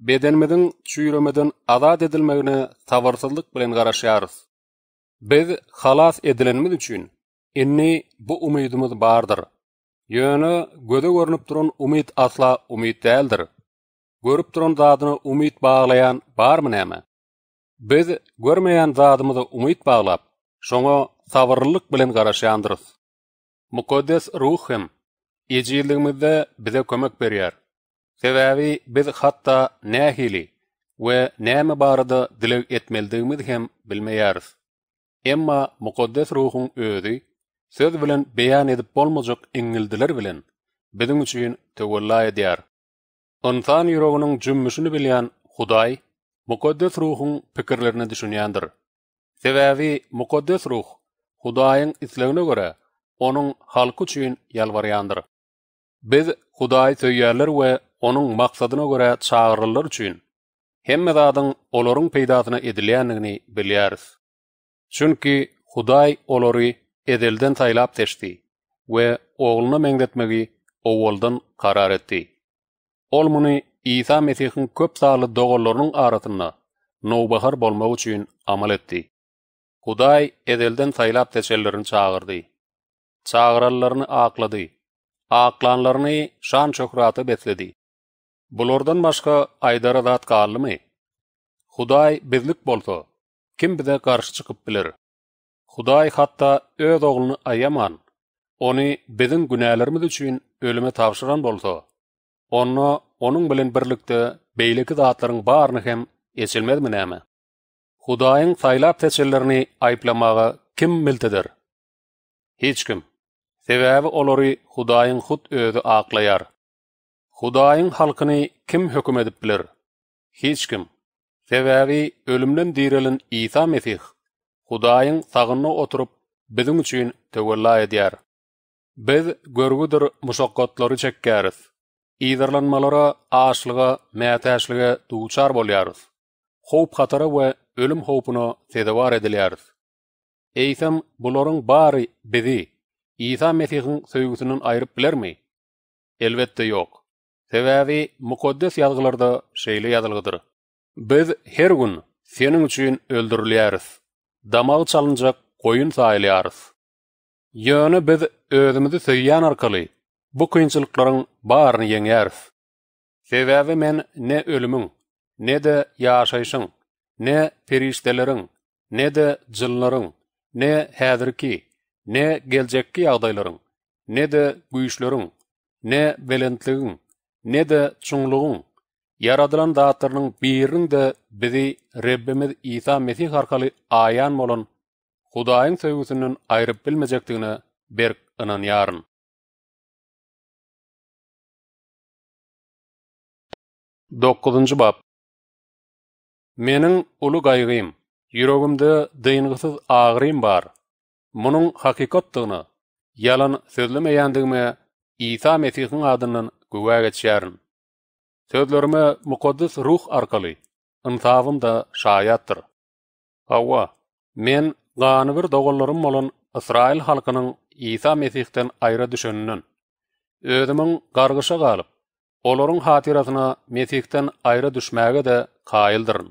bedenimizin, çüýrümeden azad edilmegine tawarsyzlyk bilen garaşýarys. Biz halas edilenimiz üçin inni bu umydymyz bardyr. Ýöne göde görnüp duran umyt asla umyt däldir. Görüp duran zadyny umyt baglayan barmy näme? Biz görmeýän zadymyzy umyt baglap, şoňa sabyrlyk bilen garaşýandyrys. Mukaddes ruhim. ýejirligimizde bize kömek berýär. Sebäbi biz hatda nähili we näme barada dilek etmeldigimiz hem bilmeýäris. Emma mukaddes ruhun ödi, söz bilen beýan edip bolmajak engildiler bilen biziň üçin töwalla edýär. Onsan ýüreginiň jümmüşini bilýän Hudaý mukaddes ruhun pikirlerini düşünýändir. Sebäbi mukaddes ruh Hudaýyň islegine görä onuň halky üçin ýalwaryandyr. Biz Hudaý töýerler we onuň maksadyna görä çağırylýar üçin hemme zatyň olaryň peýdasyna edilýändigini bilýäris. Çünki Hudaý olary edelden taýlap täşdi we oglyny meňdetmegi owoldan karar etdi. Ol muny Isa Mesihiň köp saýly dogallarynyň arasyna nowbahar bolmak üçin amal etdi. Hudaý edelden taýlap täşellerini çağırdy. Çağıranlaryny aqladyp aklanlaryny şan çokraty betledi. Bulardan başga aýdara zat galmy? Huday birlik bolsa, kim bide garşy çykyp biler? Huday hatda öz oglyny aýaman, ony bizin günählerimiz üçin ölüme tapşyran bolsa, onu onuň bilen birlikde beýleki zatlaryň barny hem esilmezmi näme? Hudaýyň saýlap teçellerini aýplamagy kim miltidir? Hiç kim. Sebäbi olary Hudaýyň hut özü aqlayar. Hudaýyň halkyny kim hökm edip bilir? Hiç kim. Sebäbi ölümden dirilen Isa Mesih Hudaýyň sagyny oturup biziň üçin töwella edýär. Biz görgüdür musaqqatlary çekkäris. Ýerlanmalara, aşlyga, mätäşlige duçar bolýarys. Howp hatara we ölüm howpuna tedawar edilýär. Eýsem bularyň bary bizi Isa Mesihiň söýgüsini aýryp bilermi? Elbetde ýok. Sebäbi mukaddes ýazgylarda şeýle ýazylgydyr. Biz her gün seniň üçin öldürilýäris. Damag çalynjak goýun saýlýaryz. Ýöne biz özümizi söýýän arkaly bu kynçylyklaryň baryny ýeňeris. Sebäbi men ne ölümiň, ne de ýaşaýyşyň, ne perişdeleriň, ne de jyllaryň, ne häzirki не келжекки ягдайларың, не де күйүшлөрүң, не белентлигиң, не де чуңлугуң Ярадылан даатырның бирін де бізі Реббіміз Иса Месих арқалы аян молын Худайын сөйгісінін айрып білмежектігіні берк ынан ярын. бап Менің ұлы ғайғыым, үйрегімді дейінгісіз ағырым бар. munun haqiqatdygyna yalan sözlemeýändigime Isa Mesihiň adynyň gowa geçýärin. Sözlerime mukaddes ruh arkaly ýa-da da şaýatdyr. Awa men gany bir dogallarym bolan Israil halkynyň Isa Mesihden aýra düşünnün. Ödümin gargyşa galyp, olaryň hatirasyna Mesihden aýra düşmäge-de kaýyldyryn.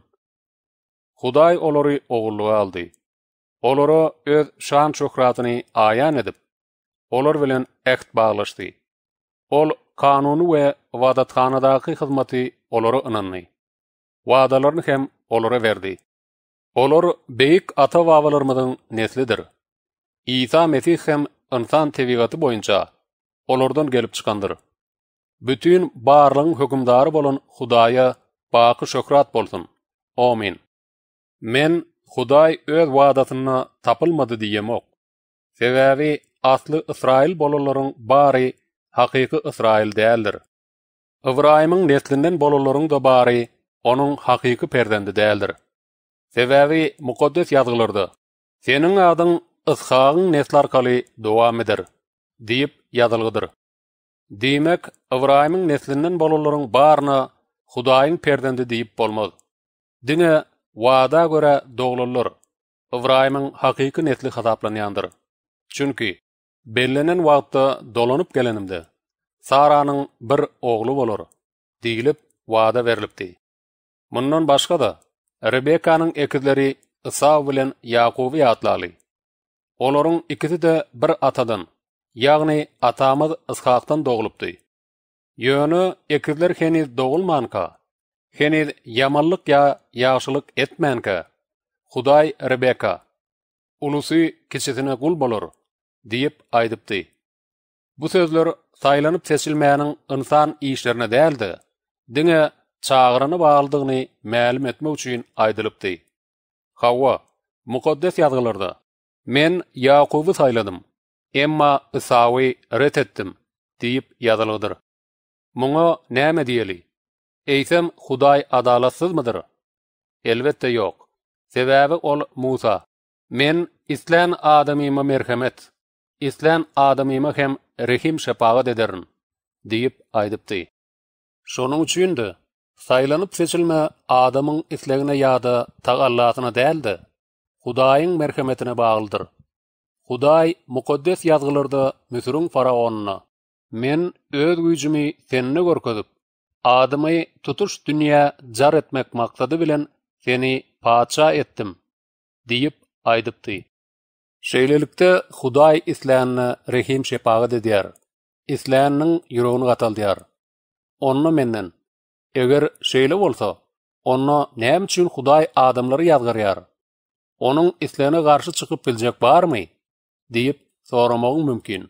Hudaý olary oğulluga aldy. olara öz şan şöhratyny aýan edip, olar bilen ekt baglaşdy. Ol kanunu we wadatxanadaky hyzmaty olara ynanny. Wadalaryny hem olara berdi. Olar beýik ata wawalarymyzyň neslidir. İsa Mesih hem insan tevigati boýunça olordan gelip çykandyr. Bütün barlygyň hökümdary bolan Hudaýa baqy şöhrat bolsun. Amin. Men Hudaý öz wadatyny tapylmady diýmek. Sebäbi aslı Israil bolularyň bary haqiqi Israil däldir. Ibrahimiň netlinden bolularyň da bary onuň haqiqi perdendi däldir. Sebäbi mukaddes ýazgylarda "Seniň adyň Ishaqyň netli arkaly dowam eder" diýip ýazylgydyr. Demek Ibrahimiň netlinden bolularyň barna Hudaýyň perdendi diýip bolmaz. Dine Wada gora doglulur. Ibrahimin hakiki netli xataplanyandyr. Çünki bellenen wagtda dolanyp gelenimdi. Saranyň bir ogly bolar diýilip wada berilipdi. Mundan başga da Rebekanyň ekizleri Isaw bilen Yaqub ýatlaly. Olaryň ikisi de bir atadan, ýagny atamyz Ishaqdan doglupdy. Ýöni ekizler heni doglmanka. Heniz yamallık ya yaşylyk etmänkä. Huday Rebeka unusy kisetine gul bolur diýip aýdypdy. Bu sözler saýlanyp täsilmäniň insan işlerine däldi. Diňe çağıryny baýladygyny mälim etmek üçin aýdylypdy. Hawa mukaddes ýazgylarda men Yaqubu saýladym, emma Isawy ret etdim diýip ýazylýar. Muňa näme diýeli? Eýsem, Hudaý adalatsyzmydyr? Elbetde ýok. Sebäbi ol Musa. Men islän adamyma merhamet, islän adamyma hem rehim şapaga dederin, diýip aýdypdy. Şonuň üçin de saýlanyp seçilme adamyň islegine ýa-da tagallatyna däldi. Hudaýyň merhametine baglydyr. Hudaý mukaddes ýazgylarda Mısryň faraonyna Men öz güýjümi senni Adamy tutuş dünya jar etmek maqsady bilen seni paça ettim diýip aýdypdy. Şeýlelikde Hudaý islanyny rehim şepagy diýär. Islanyň ýüregini gatal diýär. Onu menden eger şeýle bolsa, onu näme üçin Hudaý adamlary ýazgaryar? Onuň islany garşy çykyp biljek barmy? diýip soramagy mümkin.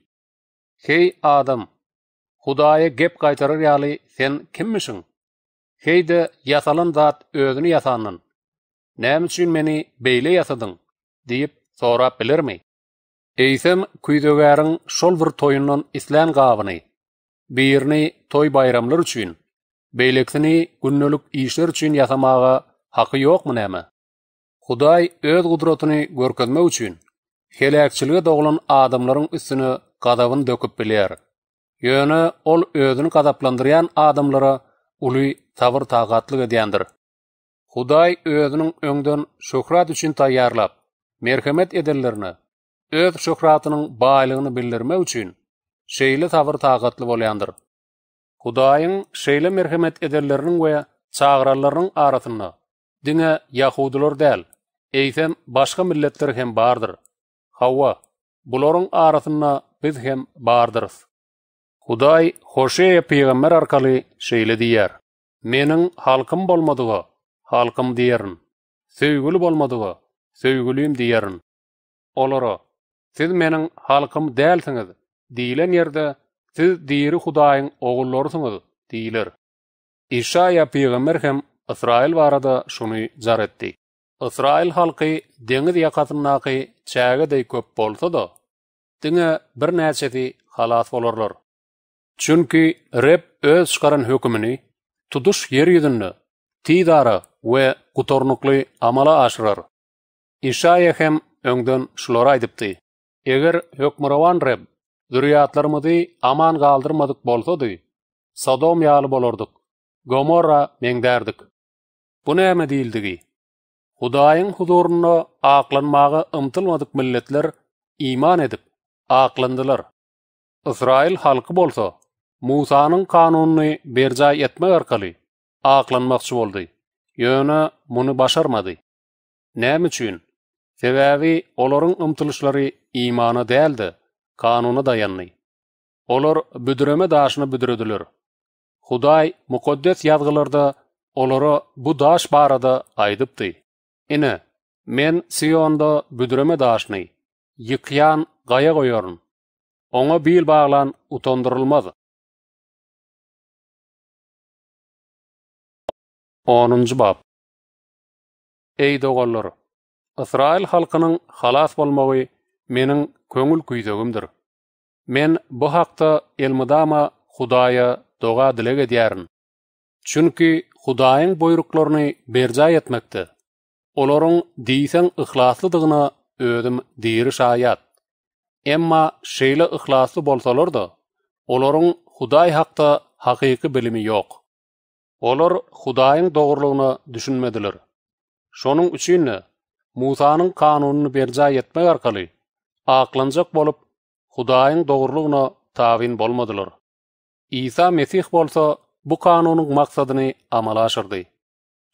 Hey adam, Hudaýa gep gaýtaryr ýaly, sen kimmişin? Heýde ýasalan zat özüni ýasanyn. Näme üçin meni beýle ýasadyn? diýip sorap bilermi? Eýsem kuýdogaryň şol bir toýunyň islän gawyny, birini toý bayramlar üçin, beýlekini günnelik işler üçin ýasamağa haqy ýokmy nəmi Hudaý öz gudratyny görkezmek üçin, helakçylyga dogulan adamlaryň üstüne gadawyny döküp bilýär. Yöne ol özünü gazaplandyryan adamlara uly tavır taqatlyk edýändir. Hudaý özüniň öňden şöhrat üçin tayarlab, merhamet edenlerini, öz şöhratynyň baýlygyny bildirmek üçin şeýle tavır taqatly bolýandyr. Hudaýyň şeýle merhamet edenleriniň we çağıranlarının arasında dine Yahudilor del, eysem başka milletler hem bardır. Havva, buların arasında biz hem bardırız. Huday hoşe peygamber arkaly şeýle diýer. Meniň halkym bolmadygy, halkym diýerin. Söýgül bolmadygy, söýgülim diýerin. Olara, siz meniň halkym däldiňiz, diýilen ýerde siz diýeri Hudaýyň ogullarysyňyz diýilir. Isaýa peýgamber hem Israýil warada şuny zar etdi. Israýil halky deňiz ýakatynaky çägi-de köp bolsa-da, diňe bir näçe-de halat bolarlar. Çünki rep öz çıkaran hükümini tutuş yer yüzünü tidara we qutornukly amala aşırar. Ishaya hem öngden şlora aydıptı. Eger hökmürawan rep duriyatlarmydy aman galdırmadyk bolsa dy Sodom yaly bolardyk. Gomorra meňderdik. Bu näme diýildigi? Hudaýyň huzuruny aqlanmagy ymtylmadyk milletler iman edip aqlandylar. Israil halky bolsa Musa'nın kanunu berca etme arkali aklanmakçı boldy. Yöne bunu başarmady. Näme üçin? Sebebi olorun ımtılışları imanı däldi, kanuna dayanlı. Olor büdüreme daşyny büdürüdülür. Huday mukaddes yazgılarda olora bu daş barada aýdypdy. İne, men Siyon'da büdüreme daşyny yıkayan gaya koyorun. Ona bil bağlan utondurulmadı. эй доголлор ысрайыл халқының халас болмауы менің көңіл күйзөгүмдүр мен бу хакты элмыдама худайы догаа дилег едиярын чунки худайың бержай бержаа этмекти олоруң дийсең ыхлассыдыгыны өөзүм диир шааят эмма шейлі ұқласы болсолор да олоруң худай хакта хакыйкы білімі ок Olar Hudaýyň dogrulygyny düşünmediler. Şonuň üçin Musa'nyň kanunyny berja ýetmek arkaly aklanjak bolup Hudaýyň dogrulygyna tawin bolmadylar. Isa Mesih bolsa bu kanunyň maksadyny amala aşyrdy.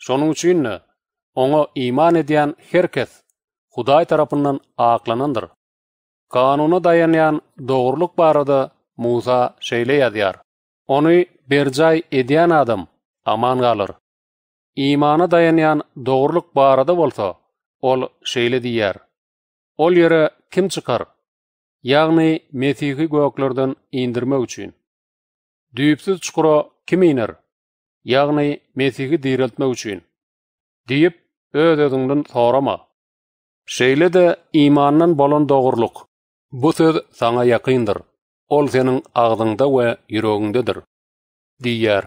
Şonuň üçin oňa iman edýän her kes Hudaý tarapyndan aqlanandyr. Kanuna dayanýan dogrulyk barada Musa şeýle ýazýar. Onu berjay edýän adam aman galar. İmana dayanýan dogrulyk barada bolsa, ol şeýle diýer. Ol yere kim çykar? Ýagny Mesihi göklerden indirme üçin. Düýpsiz çukura kim iner? Ýagny Mesihi diriltmek üçin. Diýip öz özüňden sorama. Şeýle de imandan bolon dogrulyk. Bu söz saňa ýakyndyr. Ol seniň agdyňda we ýüregiňdedir. Diýer.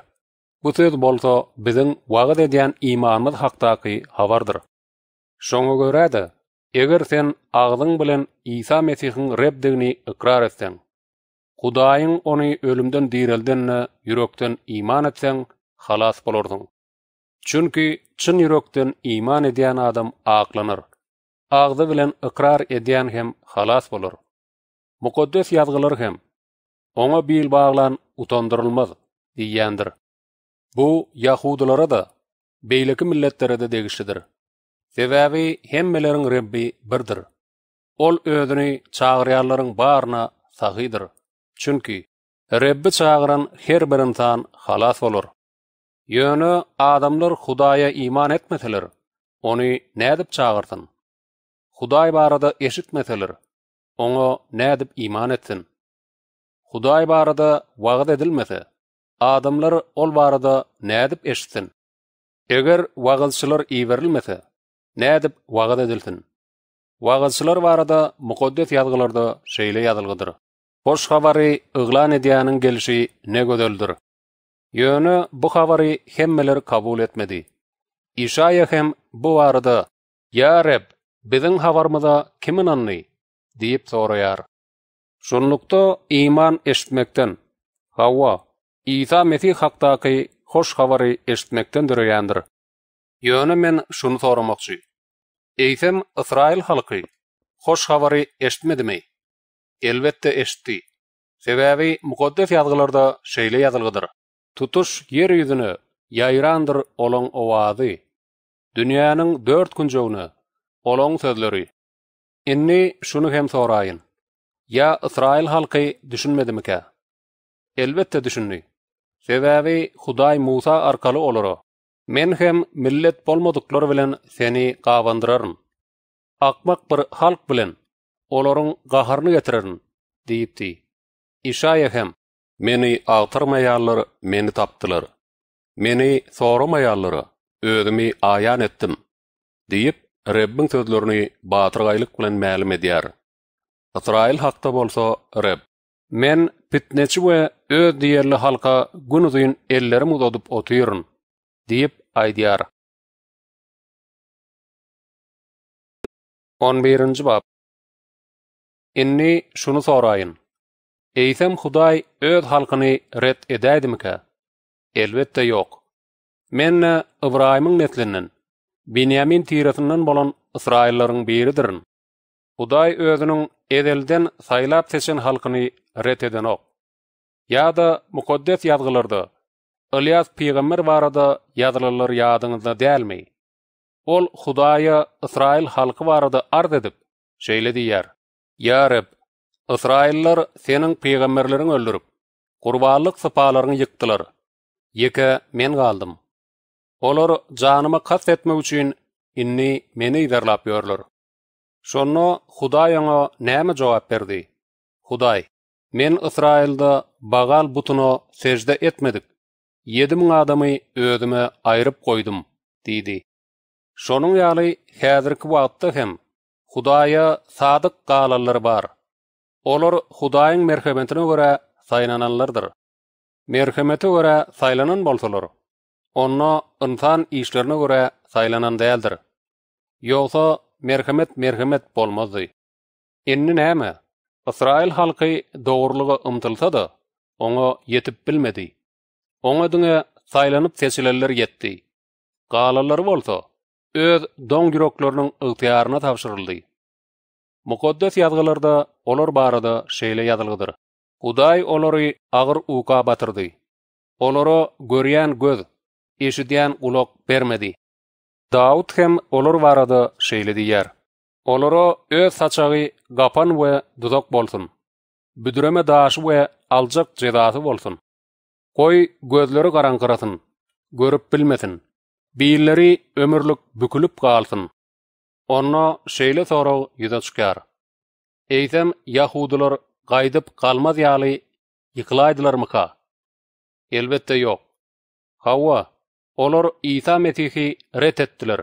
бу сөз болсо бизиң уагыз эдиян ийманымыз хактаакый хавардыр шоңу гөрада сен агзың білен иса месихың ребдигни ыкрар этсең кудаайың они өлүмдөн дирелденн үрөктен иман этсең халас болурсуң чунки чын юрөктен Иман эдиян адам аакланыр агзы билен ыкрар эдиян хем халас болур мукаддес язгылыр хем оңа биилбааглан утондурылмаз дияндыр Bu Yahudulara da, beyliki milletlere de degişidir. Sebebi hemmelerin Rabbi birdir. Ol özünü çağıryanların barına sahidir. Çünkü Rabbi çağıran her bir insan halas olur. Yönü adamlar Hudaya iman etmeseler, onu ne edip çağırsın? Huday barada eşitmeseler, onu ne edip iman etsin? Huday barada vaqt edilmese, Адамлар ол варыда недеп эшитсин эгер уагызчылар иберилмесе нәдіп уагыд эдилсин уагызчылар варыда мукаддет ядгыларды шейле ядылгыдыр хош хавари ыгланидияның келиши не көделдүр йөөнү бу хавари хеммелер кабул этмеди ишайя хем бу варыды я рэб бизиң хавармыда ким ынанный диип сороар шунлукту Iza Mesi haqtaki hoş xavari eşitmekten dörüyendir. Yönü men şunu sorumakçı. Eysem Israel halky hoş xavari eşitmedi Elbetde Elbette eşitdi. Sebabi mqoddes yazgılarda şeyle yazılgıdır. Tutuş yer yüzünü yayrandır olong ovaadi. Dünyanın dört kuncağını olong sözleri. Enni şunu hem sorayin. Ya Israel halki düşünmedi mika? Elbette Sebäbi Hudaý Musa arkaly olary. Men hem millet bolmadyklar bilen seni gawandyrarym. Akmak bir halk bilen olaryň gaharyny getirerin diýipdi. Işaýa hem meni agtarmaýarlar, meni tapdylar. Meni sowramaýarlar, özümi aýan etdim diýip Rebbiň sözlerini batyrgaýlyk bilen mälim edýär. Israýil hakda bolsa Rebb men pitneçi we öz diýerli halka gün uzyn ellerim uzadyp otyryn diýip aýdýar. 11-nji bab. Inni şunu sorayyn. Eýsem Hudaý öz halkyny ret edädimkä? Elbetde ýok. Men Ibrahimyň netlinin, Binyamin tiýrasynyň bolan Israýyllaryň biridirin. Hudaý özüniň edelden saýlap seçen halkyny ret eden ok. Ya da mukaddes yazgılırdı. Ilyas Peygamber varada yazgılırlar yadınızda değil Ol hudaya Israil halkı varada ard edip, şeyle diyer, Ya Rab, Israililer senin peygamberlerini öldürüp, kurbalık sıpalarını yıktılar. Yeke men kaldım. Olar canıma kas etme üçün inni meni idarlap yorlar. Şonno Hudaýa näme jogap berdi? Hudaý Men Israilda bagal butuna sejde etmedik. 7000 adamy özüme ayryp goýdum, diýdi. Şonun ýaly häzirki wagtda hem Hudaýa sadyk galalar bar. Olar Hudaýyň merhametine görä saýlananlardyr. Merhamete görä saýlanan bolsalar, onno insan işlerine görä saýlanan däldir. Ýogsa merhamet merhamet bolmazdy. Ennä näme? Israil halkı doğruluğa ımtılsa da, ona yetip bilmedi. Ona dünya saylanıp seçilerler yetti. Qalalar bolsa, öz don güroklarının ıhtiyarına tavşırıldı. Mukaddes yazgılarda olor barada şeyle yazılgıdır. Uday olori ağır uka batırdı. Oloro görüyen göz, eşidiyen ulok bermedi. Daud hem olor barada şeyle diyer. Olara öz saçağı gapan we dudak bolsun. Büdüreme daşı we alçak cedatı bolsun. Qoy gözleri garankırasın. Görüp bilmesin. Biyilleri ömürlük bükülüp qalsın. Onna şeyle soru yüze çıkar. Eysem yahudular qaydıp qalmaz yali yıklaydılar mıka? Elbette yok. Hava, olar İsa metihi ret ettiler.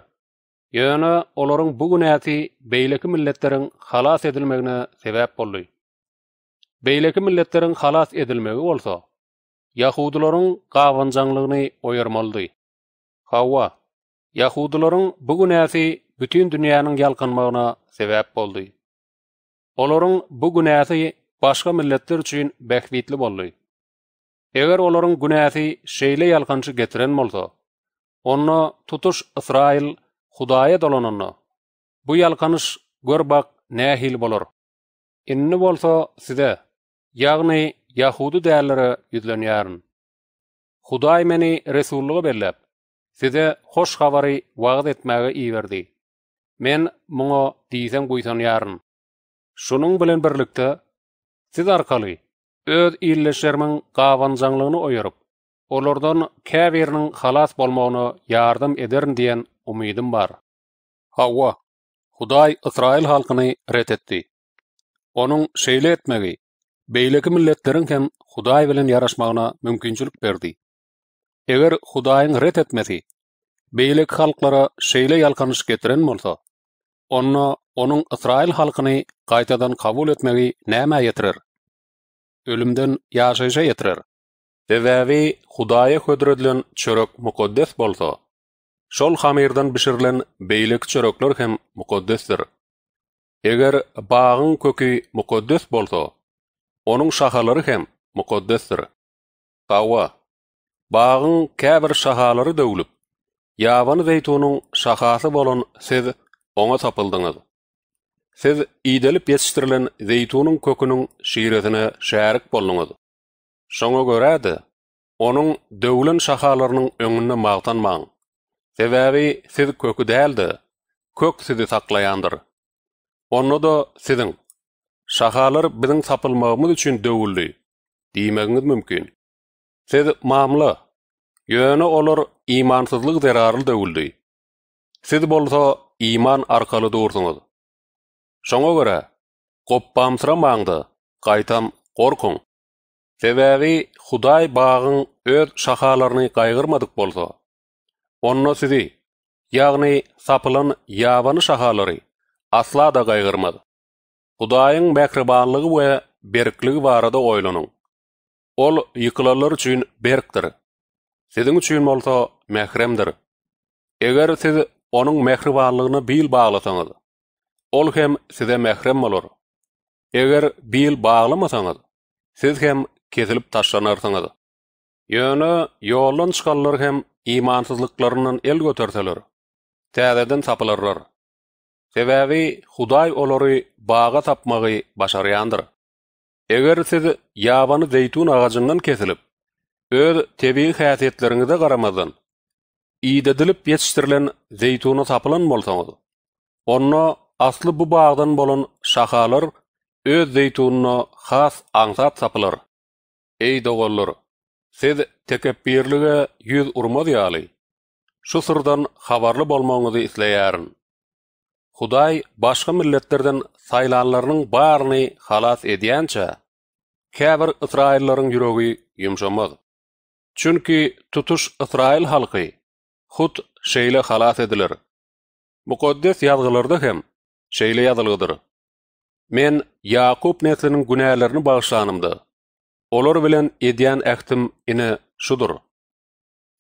Yöne olorun bu günäsi beylik milletlärin xalas edilmägä sebäp boldy. Beylik milletlärin xalas edilmäwi bolsa, Yahudlaryň gaýgançylygyna oýer mälde. Hawa, Yahudlaryň bu günäsi bütün dünýäniň ýalxanmagyna sebäp boldy. Olorun bu günäsi başga milletlär üçin bähwetli boldy. Eger olorun günäsi şeýle ýalxanşy getiren bolsa, onuň tutuş Israil Hudaýa dolanyny. Bu ýalkanyş gör bak nähil bolar. Inni bolsa size, ýagny Yahudi däleri ýüzlenýärin. Hudaý meni resullygy berlep, size hoş habary wagt etmäge iýerdi. Men muňa diýsem goýsanýarym. Şunun bilen birlikde siz arkali, öz illeşermin gawanjanlygyny oýuryp, olurdan kəbirinin halas bolmağını yardım edirin diyen umydym bar. Hawa, Huday Israil halkyny ret etdi. Onun şeýle etmegi beýleki millətlərin ken Huday bilen yaraşmağına mümkinçilik berdi. Eger Hudayın ret etməti, beyləki halklara şeyli yalqanış getirin məlta, onna onun Israel halkını qaytadan kabul qaytadan qaytadan qaytadan Ölümden qaytadan qaytadan Sebäbi Hudaýa köderilen çörek mukaddes bolsa, şol hamirden pişirilen beýlik çöreklör hem mukaddesdir. Eger bağın kökü mukaddes bolsa, onuň şahalary hem mukaddesdir. Tawa bağın käbir şahalary döwülip, ýawan zeýtunyň şahasy bolan siz oňa tapyldyňyz. Siz iýdelip ýetişdirilen zeytunun kökünüň şiýretine şärik bolnuňyz. Шоңы көрәді, оның дөулін шахаларының өңіні мағтанмаң. Себәбі сіз көкі көк сізі сақлаяндыр. Оны да сіздің. Шахалар бізің сапылмағымыз үшін дөулі, деймегіңіз мүмкін. Сіз мамлы, Йөні олар имансызлық зерарыл дөулді. Сіз болса иман арқалы дұрсыңыз. Шоңо көрә, қоппамсырамаңды, қайтам қорқың. Sebäbi Hudaý bagyň öz şahalaryny gaýgyrmadyk bolsa, onno sizi, ýagny sapylan ýabany şahalary asla da gaýgyrmady. Hudaýyň mehribanlygy we berkligi barada oýlanyň. Ol ýykylanlar üçin berkdir. Sizin üçin bolsa mehremdir. Eger siz onuň mehribanlygyny bil baglasaňyz, ol hem size mehrem bolar. Eger bil baglamasaňyz, siz hem kesilip taşlanarsanız. Yönü yolun çıkarlar hem imansızlıklarının el götörseler, tədədən sapılarlar. Sebebi Huday olori bağa tapmağı başarayandır. Eger siz yabanı zeytun ağacından kesilip, öz tebi xəsiyyətlərinizə qaramadın, iyidədilip yetiştirilən zeytunu sapılan molsanız. Onu aslı bu bağdan bolun şaxalar, öz zeytununu khas ansat sapılar. Ey dogallar, siz tekebbirlige yüz urmaz yali. Şu sırdan xabarlı bolmağınızı isleyärin. Huday başqa milletlerden saylanlarının barini halas edýänçe, käbir Israillaryň ýüregi ýumşamaz. Çünki tutuş Israil halkı hut şeýle halas edilir. Mukaddes ýazgylarda hem şeýle ýazylýar. Men Yaqub neslinin günahlaryny bagyşlanymdy. Olar bilen edýän ähtim ine şudur.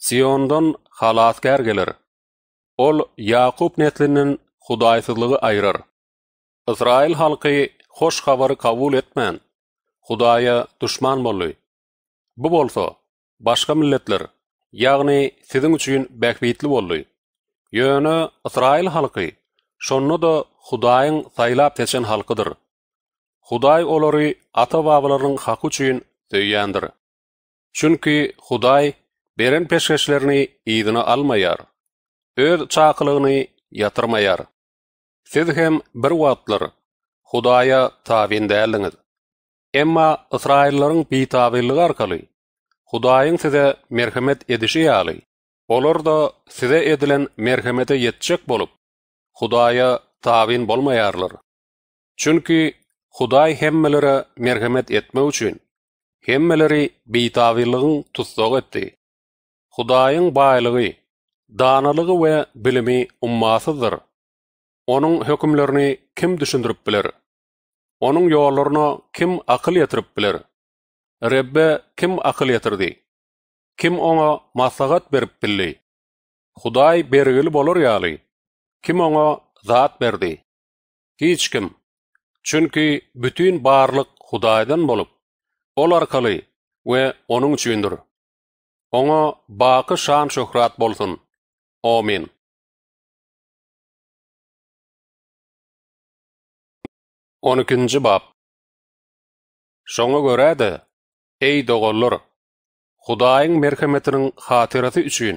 Siondan halaskär gelir. Ol Yaqub netlinin hudaýsyzlygy aýyrar. Israil halky hoş habary kabul etmän. Hudaýa düşman bolýy. Bu bolsa başga milletler, ýagny siziň üçin bäkbitli bolýy. Ýöne Israil halky şonda da hudaýyň saýlap teçen halkydyr. Hudaý olary ata-babalaryň haqy üçin töýýändir. Çünki Hudaý beren peşgeşlerini ýygyna almaýar. Öz çaqlygyny ýatırmaýar. Siz hem bir wagtlar Hudaýa tawindäldiňiz. Emma Israýllaryň pitawillygy arkaly Hudaýyň size merhamet edişi ýaly. Olar da size edilen merhamete ýetjek bolup Hudaýa tawin bolmaýarlar. Çünki Hudaý hemmelere merhamet etme üçin hemmeleri bitavirligin tutsog etdi. Hudaýyň baýlygy, danalygy we bilimi ummasyzdyr. Onuň hökümlerini kim düşündürip biler? Onuň ýollaryna kim akyl ýetirip biler? Rebbe kim akyl ýetirdi? Kim oňa maslahat berip bildi? Hudaý bergil bolar ýaly. Kim oňa zat berdi? Hiç kim. Çünki bütün barlyk Hudaýdan bolup, ol arkaly we onuň üçindir. Oňa baqy şan şöhrat bolsun. Amin. Onukinci bab. Şoňa görädi, ey dogollar, Hudaýyň merhametiniň hatyraty üçin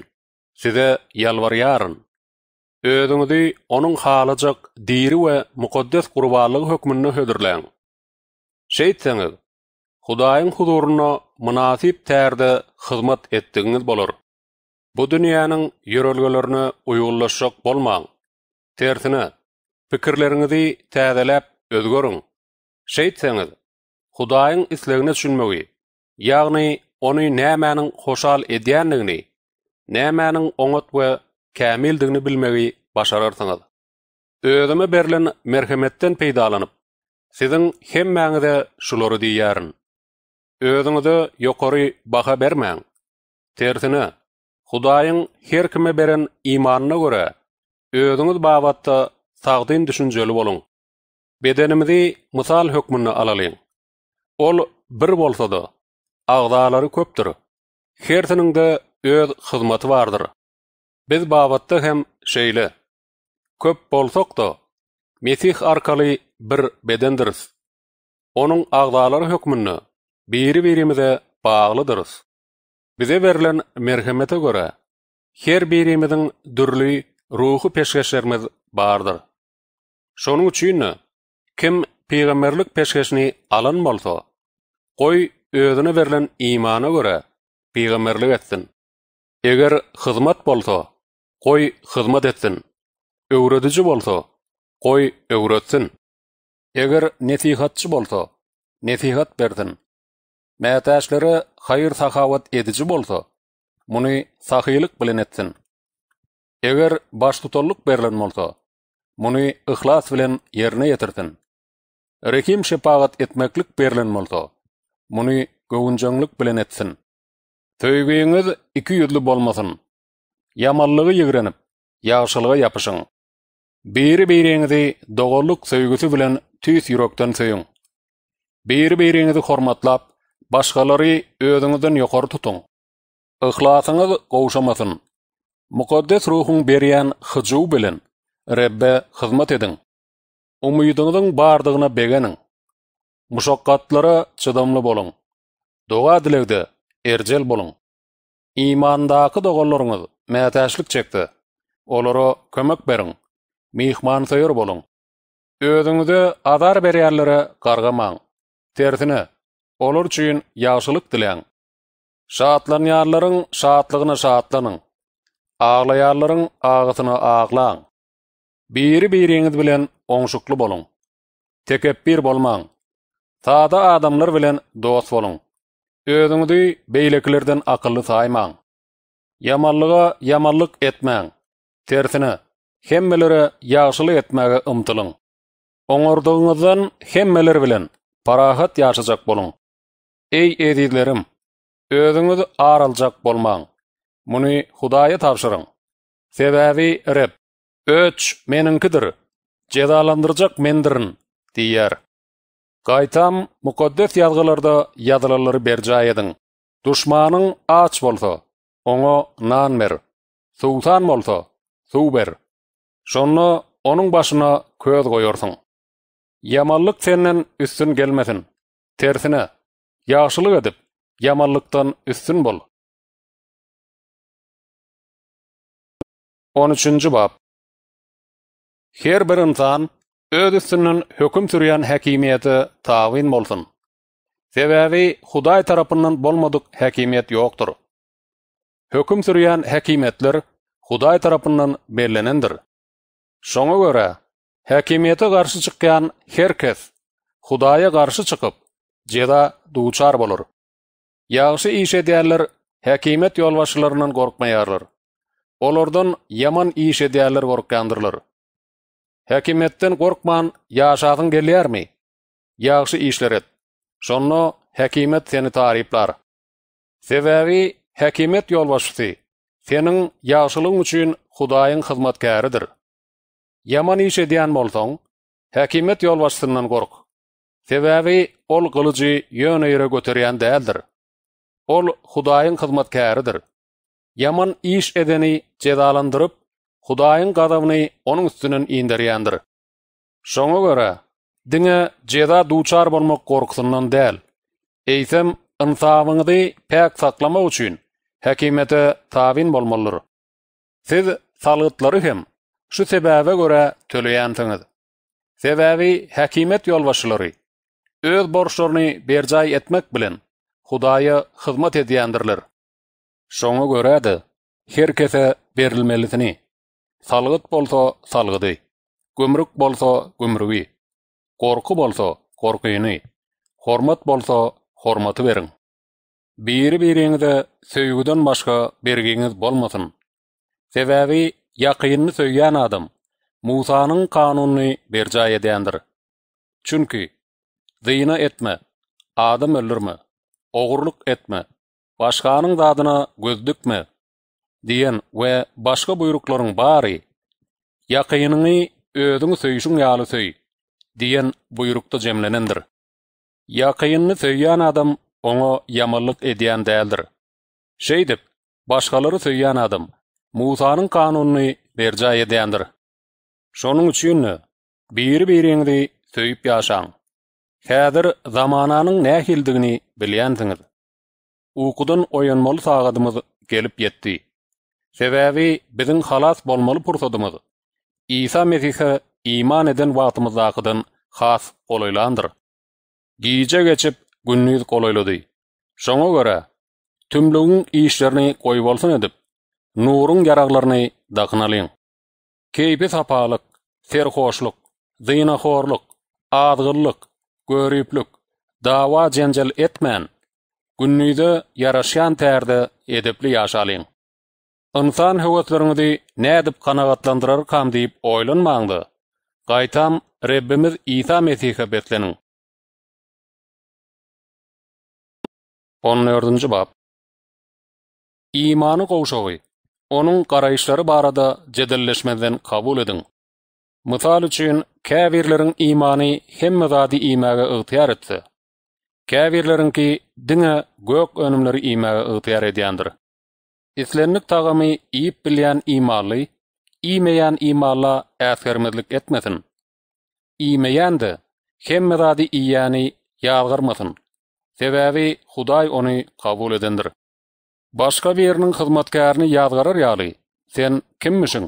size ýalwaryaryn. Özüňizi onuň halajak diri we mukaddes gurbanlygy hökmünde hödürläň. Şeýtseňiz, Hudaýyň huzuruna munasyp täzede hyzmat etdiňiz bolar. Bu dünýäniň ýörelgelerini uýgunlaşyk bolmaň. Tertini pikirleriňizi täzeläp özgörüň. Şeýtseňiz, Hudaýyň islegini düşünmegi, ýagny ony nämäniň hoşal edýändigini, nämäniň oňat we kämildigini bilmegi başarýarsyňyz. Öýdüme berlen merhametden peýdalanyp, siziň hem mäňde şulary diýärin. özüňizi ýokary baha bermäň. Tersine, Hudaýyň her kime beren imanyna görä özüňiz babatda sagdyn düşünjeli boluň. Bedenimizi mysal hökmünü alalyň. Ol bir bolsa da, agdalary köpdir. Her tiniň öz hyzmaty bardyr. Biz babatda hem şeýle köp bolsak da, Mesih arkaly bir bedendir. Onuň agdalary hökmünü biri birimize bağlıdırız. Bize verilen merhamete göre her birimizin dürlü ruhu peşkeşlerimiz bağırdır. Şonu üçün kim peygamberlik peşkeşini alın molto, koy özünü verilen imana göre peygamberlik etsin. Eger hizmet bolso, koy hizmet etsin. Öwredici bolso, koy öwretsin. Eger netihatçı bolso, netihat berdin. мәтәшлері хайыр сахауат едіжі болсо, мұны сахилық білін әтсін. Егер баш тұтолық берлін болсо, мұны ұқлас білін еріне етірсін. Рекім шепағат етмеклік берлен болсо, мұны көңінжіңлік білін әтсін. Төйгейіңіз үкі болмасын. Ямаллығы егіреніп, яғшылығы япышың. Бейрі-бейреңізі доғолық сөйгісі білін түйс үріктен сөйін. Бейрі-бейреңізі қорматлап, басқалары өзіңіздің йоқары тұтын. Ихласыңыз қоушамасын. Мұқаддес рухың берген хыжу білін. Рәббе хызмат едің. Умидыңыздың бардығына бегенің. Мұшаққатлары чыдамлы болың, дұға ділігді, әржел болың, Имандағы доғаларыңыз мәтәшілік чекті. Олары көмік берің, Мейхман сайыр болын. Өзіңізді адар бергенлері қарғамаң. olur üçin dilen. dileň. Şahatlaryň ýarlaryň şahatlygyna şahatlanyň. Ağlaýarlaryň ağytyna ağlaň. Biri-biriňiz bilen oňşukly bolun. Tekebbir bolmaň. Taýda adamlar bilen dost bolun. Özüňizi beýleklerden akyllı saýmaň. Yamallığa yamallık etmeň. Tersini, hemmelere ýaşly etmäge ymtylyň. Onurduğunuzdan, hemmeler bilen parahat ýaşajak bolun. Ey edidlerim, özünüz aralacak bolman. Muni hudaya tavşırın. Sebebi rep, öç meninkidir, cezalandıracak mendirin, diyer. Gaytam, mukaddes yazgılarda yazılaları berca edin. Duşmanın aç bolsa, ona nan ver. Sultan bolsa, su ber. Sonra onun başına köz koyorsun. Yamallık senden üstün gelmesin. Tersine, Яғшылық әдіп, ямаллықтан үстін бол. 13. Баб Хер бір ұнсан, өз үстінің хүкім түрген хәкиметі тавин болсын. Себәбі, Худай тарапынан болмадық хәкимет жоқтыр. Хүкім түрген хәкиметлер Худай тарапынның берленіндір. Шоңы көрі, хәкиметі қаршы чыққан хер кәс, қаршы чықып, jeda duçar bolur. Yaşı iş edeller hakimet yolvaşlarının korkmayarlar. Olordan yaman iş edeller korkandırlar. Hakimetten korkman yaşağın gelir mi? Yağsı işler et. Sonno hakimet seni tariplar. Sevavi hakimet yolvaşısı senin yaşılığın için hudayın hizmetkarıdır. Yaman iş edeyen molton hakimet yolvaşısından korku. Sebäbi ol gılıcı ýöne ýere göterýän däldir. Ol Hudaýyň hyzmatkäridir. Yaman iş edeni cezalandyryp Hudaýyň gadawyny onuň üstünden indirýändir. Şoňa görä, diňe ceza duçar bolmak gorkusundan däl. Eýsem insanyňdy pek saklama üçin häkimete tawin bolmalydyr. Siz salgytlary hem şu sebäbe görä töleýänsiňiz. Sebäbi häkimet ýolbaşçylary өз боршорны бержай этмек билен худаы xызмат эдяндирлер Шоңы көрдi хер кесе берилмелисини салгыт болсо салгытый көмүрүк болсо көмүрүий корку болсо коркуни хормат болсо хормату берің. бийри бийриңиде сөйгүдөн башқа бергиңиз болмосун севави якыынны сөйян адам мусаның канунi бержа эдяндiр Zina etme, adam öldürme, oğurluk etme, başkanın dadına göz diyen ve başka buyrukların bari yakınını ödün söyüşün yalı söy diyen buyrukta cemlenendir. Yakınını söyyan adam ona yamallık ediyen değildir. Şeydip, başkaları söyyan adam Musa'nın kanunu verca ediyendir. Şonun üçünü, bir birini söyüp yaşan. Käder zamananyň nähildigini bilýänsiňiz. Uqudan oýanmaly sagadymyz gelip ýetdi. Sebäbi biziň halas bolmaly pursadymyz. Isa Mesihe iman eden wagtymyz haqydan has goýulandyr. Gije geçip günnüz goýulady. Şoňa görä tümlüň işlerini goýup bolsun edip, nuruň garaglaryny daqnalyň. Keýpe sapalyk, ferhoşluk, zeýnahorluk, adgyllyk, görüplük dava jenjel etmen günnüde yaraşan tärde edipli yaşalyn insan hewetlerini nädip qanagatlandyrar kam diýip oylanmangdy qaytam rebbimiz isa mesihe betlenin 14-nji bab imanı qowşoy onun qaraýşlary barada jedelleşmeden kabul ediň Mysal üçin käbirlerin imani hem zadi imaga ıgtyar etdi. Käbirlerin ki dinä gök önümleri imaga ıgtyar edýändir. Islenlik tagamy iýip bilýän imanly, iýmeýän imanla äfermedlik etmesin. Iýmeýändi hem zadi iýany ýalgyrmasyn. Sebäbi Hudaý ony kabul edendir. Başga biriniň hyzmatkaryny ýalgyrar ýaly, sen kimmişin?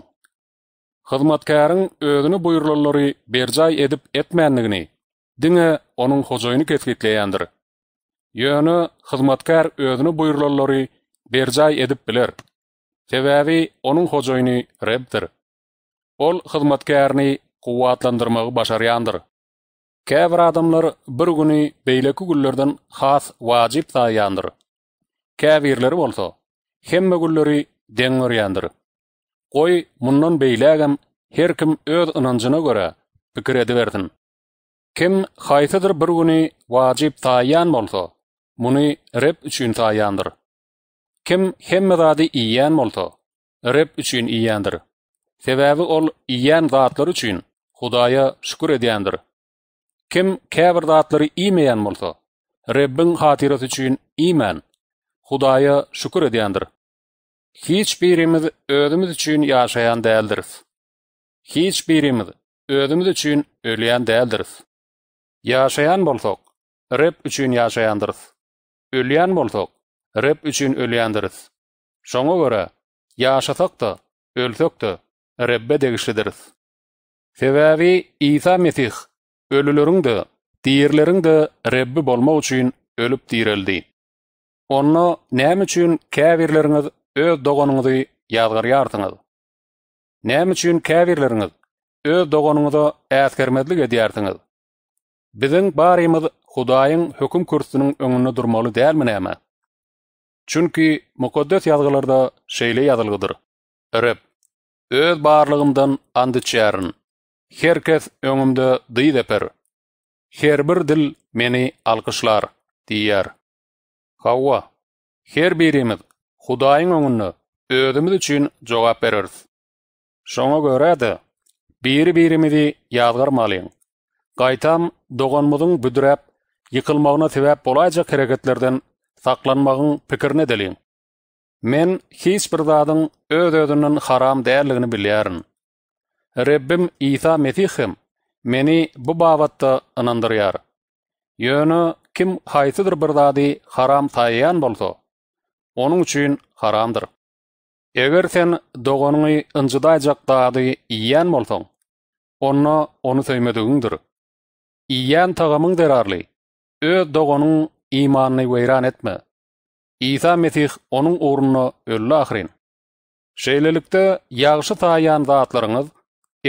Hizmatkaryň özüni buýurlary berjay edip etmänligini diňe onuň hojayny kesgitleýändir. Ýöne hizmatkar özüni buýurlary berjay edip biler. Täwäbi onuň hojayny rebdir. Ol hizmatkaryny quwatlandyrmagy başaryandyr. Käbir adamlar bir güni beýleki günlerden has wajib taýandyr. Käbirleri bolsa, hemme günleri deňür oý mundan beýläkem her kim öz ynanjyna görä pikir ediberdin. Kim haýtadyr bir güni wajyp taýan bolsa, muny rep üçin taýandyr. Kim hemme zady iýen bolsa, rep üçin iyandir. Sebäbi ol iýen zatlar üçin Hudaýa şükür edýändir. Kim käbir zatlary iýmeýän bolsa, rebbing hatyrat üçin iýmen Hudaýa şükür edýändir. Hiç birimiz ödümüz üçün yaşayan değildiriz. Hiç birimiz ödümüz üçün ölüyen değildiriz. Yaşayan bolsoq, rep üçün yaşayandırız. Ölüyen bolsoq, rep üçün ölüyandırız. Şoňa görä, yaşasak da, ölsek de, rebbe degişidiriz. Fevavi İsa Mesih ölülürin de, diirlerin de rebbi bolma üçün ölüp diireldi. Onu näme üçün käbirleriniz öz dogonuňyzy ýazgyr ýartyňyz. Näme üçin käwirleriňiz öz dogonuňyzy äsgermedlik edýärdiňiz? Biziň barymyz Hudaýyň hökm kursynyň öňünde durmaly däl näme? Çünki mukaddes ýazgylarda şeýle ýazylgydyr. Ürep öz barlygymdan andy çärin. Herkes öňümde dyý Her bir dil meni alkışlar, diýär. Hawa, her birimiz Hudaýyň öňünde özümiz üçin jogap bereriz. Şoňa görä de bir-birimizi ýazgarmalyň. Gaýtam doganmyzyň büdürep ýykylmagyna sebäp bolajak hereketlerden saklanmagyň pikirini deliň. Men hiç bir zadyň öz özünden haram däldigini bilýärin. Rebbim Isa Mesihim meni bu babatda ynandyryar. Ýöne kim haýsydyr bir zady haram taýan bolsa, onun üçin haramdır. Eger sen doğanyny ynjyda ajakda adi iyan bolsa, onu onu söýmedigindir. Iyan tagamyň derarly, ö doğanyň imanyny weýran etme. Iýsa Mesih onuň ornuna öldü ahirin. Şeýlelikde ýagşy taýan zatlaryňyz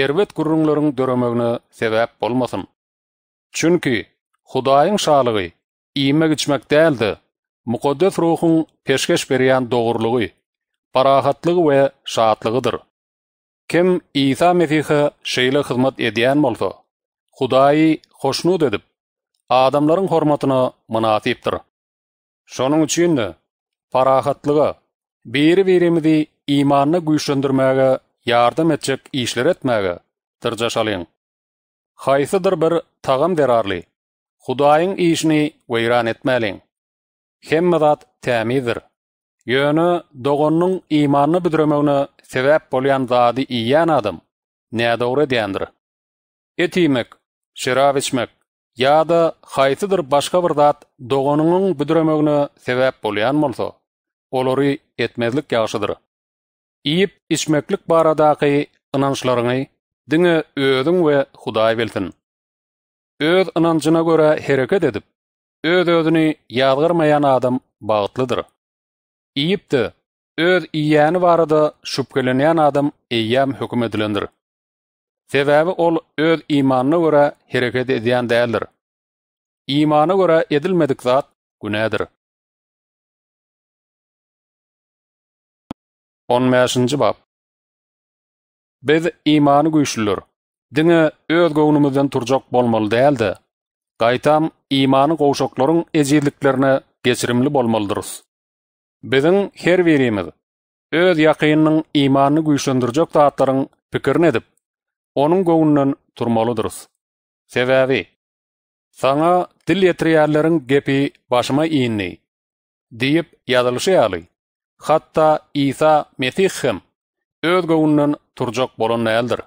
erbet gurrunlaryň döremegini sebäp bolmasyn. Çünki Hudaýyň şalygy iýmek içmek däldir. Мұқаддас рухың пешкеш бериян доғырлығы, парахатлығы ве шаатлығыдыр. Кім Иса Месихі шейлі қызмат едіян болса, Құдайы қошну дедіп, адамларың хорматына мұнасиптір. Шоның үшін ді, парахатлығы, бейір-бейірімізі иманны күйшіндірмәгі, ярдым әтчек ішлер әтмәгі, тұржаш алиын. Қайсыдыр бір тағым дерарлы, Құдайың ішіні вейран Hemmadat tämidir. Yönü doğunnun imanını büdürmegini sebep bolyan zadi iyan adam. Näde dogry diýendir? Etimek, şerab içmek ýa-da haýsydyr başga bir zat doğununyň büdürmegini sebep bolýan bolsa, olary etmezlik ýaşydyr. Iýip içmeklik baradaky ynançlaryňy diňe özüň we Hudaý bilsin. Öz ynançyna görä hereket edip, öz özünü yazgırmayan adam bağıtlıdır. İyipti, öz iyyani varada şubkelenyan adam eyyam hüküm edilindir. Sebebi ol öz imanına göre hareket ediyan değildir. İmanı göre edilmedik zat günedir. 15. bab Biz imanı güýçlüler. Diňe öz gowunumyzdan turjak bolmaly däldi. Қайтам, иманы қоушоқларың әзерліклеріні кесірімлі болмалдырыз. Біздің хер веремеді. Өз яқиынның иманы күйшіндір жоқ таатларың пікірін едіп, оның көңінін тұрмалыдырыз. Сәвәві, саңа тіл етіреәлерің кепі башыма иінне, дейіп ядылшы әлі. Хатта Иса Месиххім өз көңінің тұр болыны болын әлдір.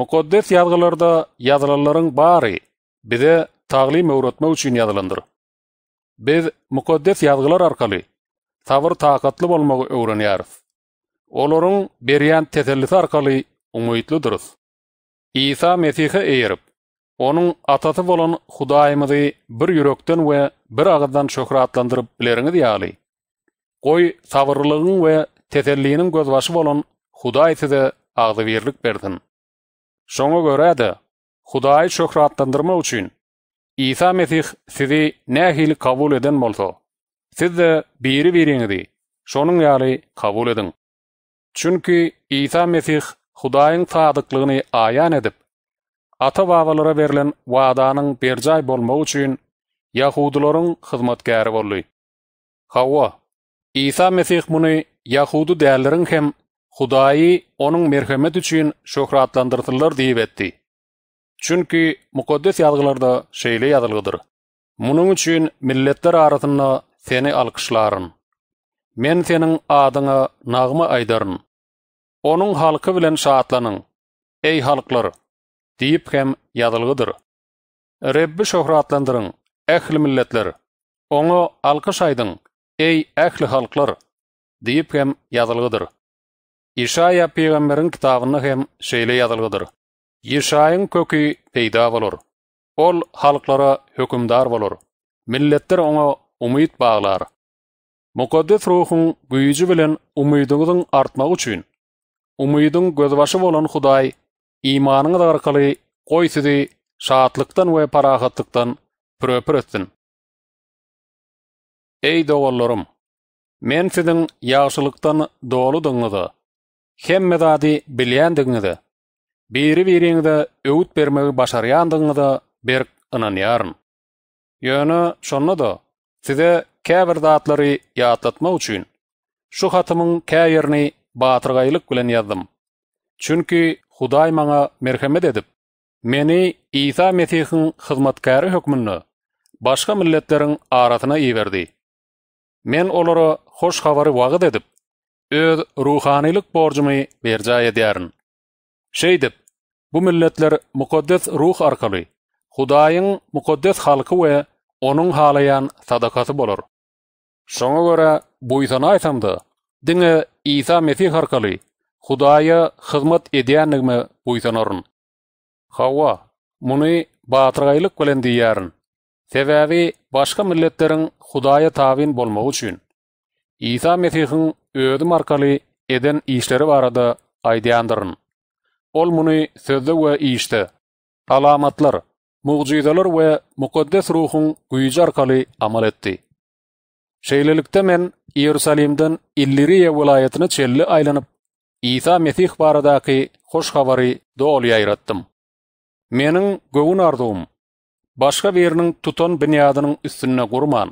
Мұқоддес яғылырды яғылырларың барый. bize taglim öwretme üçin ýazylandyr. Biz mukaddes ýazgylar arkaly sabr taqatly bolmagy öwrenýäris. Olaryň berýän tetellisi arkaly umytlydyrys. İsa Mesih'e eýerip, onuň atasy bolan Hudaýymyzy bir ýürekden we bir agyzdan şöhratlandyryp bileriňiz ýaly. Goý sabrlygyň we tetelliniň gözbaşy bolan Hudaýy size agzywirlik berdin. Şoňa görä Hudaý şöhratlandyrmak üçin Isa Mesih sizi nähil kabul eden bolsa, siz de biri biriňizi şonuň ýaly kabul edin. Çünki Isa Mesih Hudaýyň taýdyklygyny aýan edip, ata babalara berilen wadanyň berjay bolmak üçin Yahudularyň hyzmatkäri boldy. Hawa, Isa Mesih muny Yahudu däldiriň hem Hudaýy onuň merhamet üçin şöhratlandyrdylar diýip etdi. Çünki mukaddes yazgılarda şeýle ýazylgydyr. Munun üçin milletler arasynda seni alkyşlaryn. Men seniň adyňa nagma aýdaryn. Onuň halky bilen şahatlanyň. Ey halklar, diýip hem ýazylgydyr. Rebbi şöhratlandyryn, ähli milletler. Oňa alkyş aýdyň, ey ähli halklar, diýip hem ýazylgydyr. Isaýa peýgamberiň kitabyny hem şeýle ýazylgydyr. Yeşayın kökü peýda bolar. Ol halklara hökümdar bolar. Milletler ona umyt bağlar. Mukaddes ruhun güýji bilen umydyňyň artmagy üçin. Umydyň gözbaşy bolan Hudaý imanyň arkaly goýsydy sizi şahatlykdan we parahatlykdan etsin. Ey dowallarym, men siziň ýagşylykdan dolu hem medadi zady Biri biriňe öwüt bermegi başaryandygyny da ber ananyaryn. Ýöne şonda da size käbir daatlary ýatlatmak üçin şu hatymyň käýerini batyrgaýlyk bilen ýazdym. Çünki Hudaý maňa merhamet edip meni Isa Mesihiň hyzmatkary hökmünü başga milletleriň aratyna iýerdi. Men olara hoş habary wagt edip öz ruhanylyk borçumy berjaýa diýärin. Şeýdip bu milletler mukaddes ruh arkaly Hudaýyň mukaddes halky we onuň halayan sadakaty bolar. Şoňa görä bu ýsana aýtamdy. Diňe Isa Mesih arkaly Hudaýa hyzmat edýänligimi uýsanaryn. Hawa, muny batyrgaýlyk bilen diýärin. Sebäbi başga milletleriň hudaya tavin bolmagy üçin. Isa mesihin özüm eden işleri barada aýdýandyryn. ol muni sözde we iýişde alamatlar mugjizalar we muqaddes ruhun güýjär kaly amal etdi şeýlelikde men Ýerusalimden Illiriýa welaýatyna çelli aýlanyp Isa Mesih baradaky hoş habary dol ýaýratdym meniň göwün arduwym başga biriniň tuton binadynyň üstünne gurman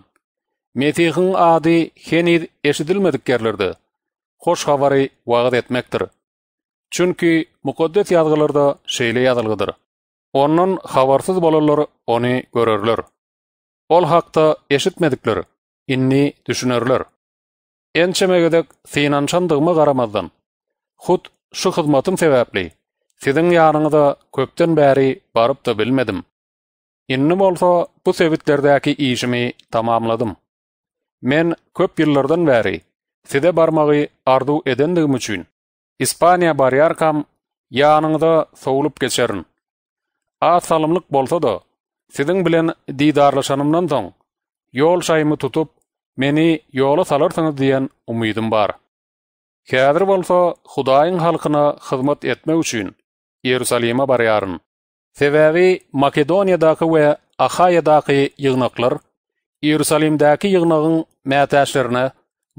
Mesihiň ady heniz eşidilmedik gerlerde hoş habary wagt etmekdir Çünki mukaddes yazgılarda şeýle ýazylgydyr. Onun habarsyz bolanlary ony görerler. Ol hakda eşitmedikleri inni düşünürler. Ençemegede fiinan çandygma garamazdan. Hut şu hyzmatym sebäpli. Sizin ýanyňyzda köpden bäri baryp bilmedim. Inni bolsa bu sebitlerdäki işimi tamamladym. Men köp ýyllardan bäri sizde barmagy ardu edendigim üçin Испания баряркам яныңда соулып кечерин. А салымлык болса да, сиздин билен дидарлашанымдан соң жол шайымы тутуп мени жолу салырсыңыз деген умидим бар. Кәдир болса, Худайын халкына хызмат этме үчүн Иерусалима барярын. Себеби Македониядагы ва Ахаядагы йыгнаклар Иерусалимдәки йыгнагын мәтәшләренә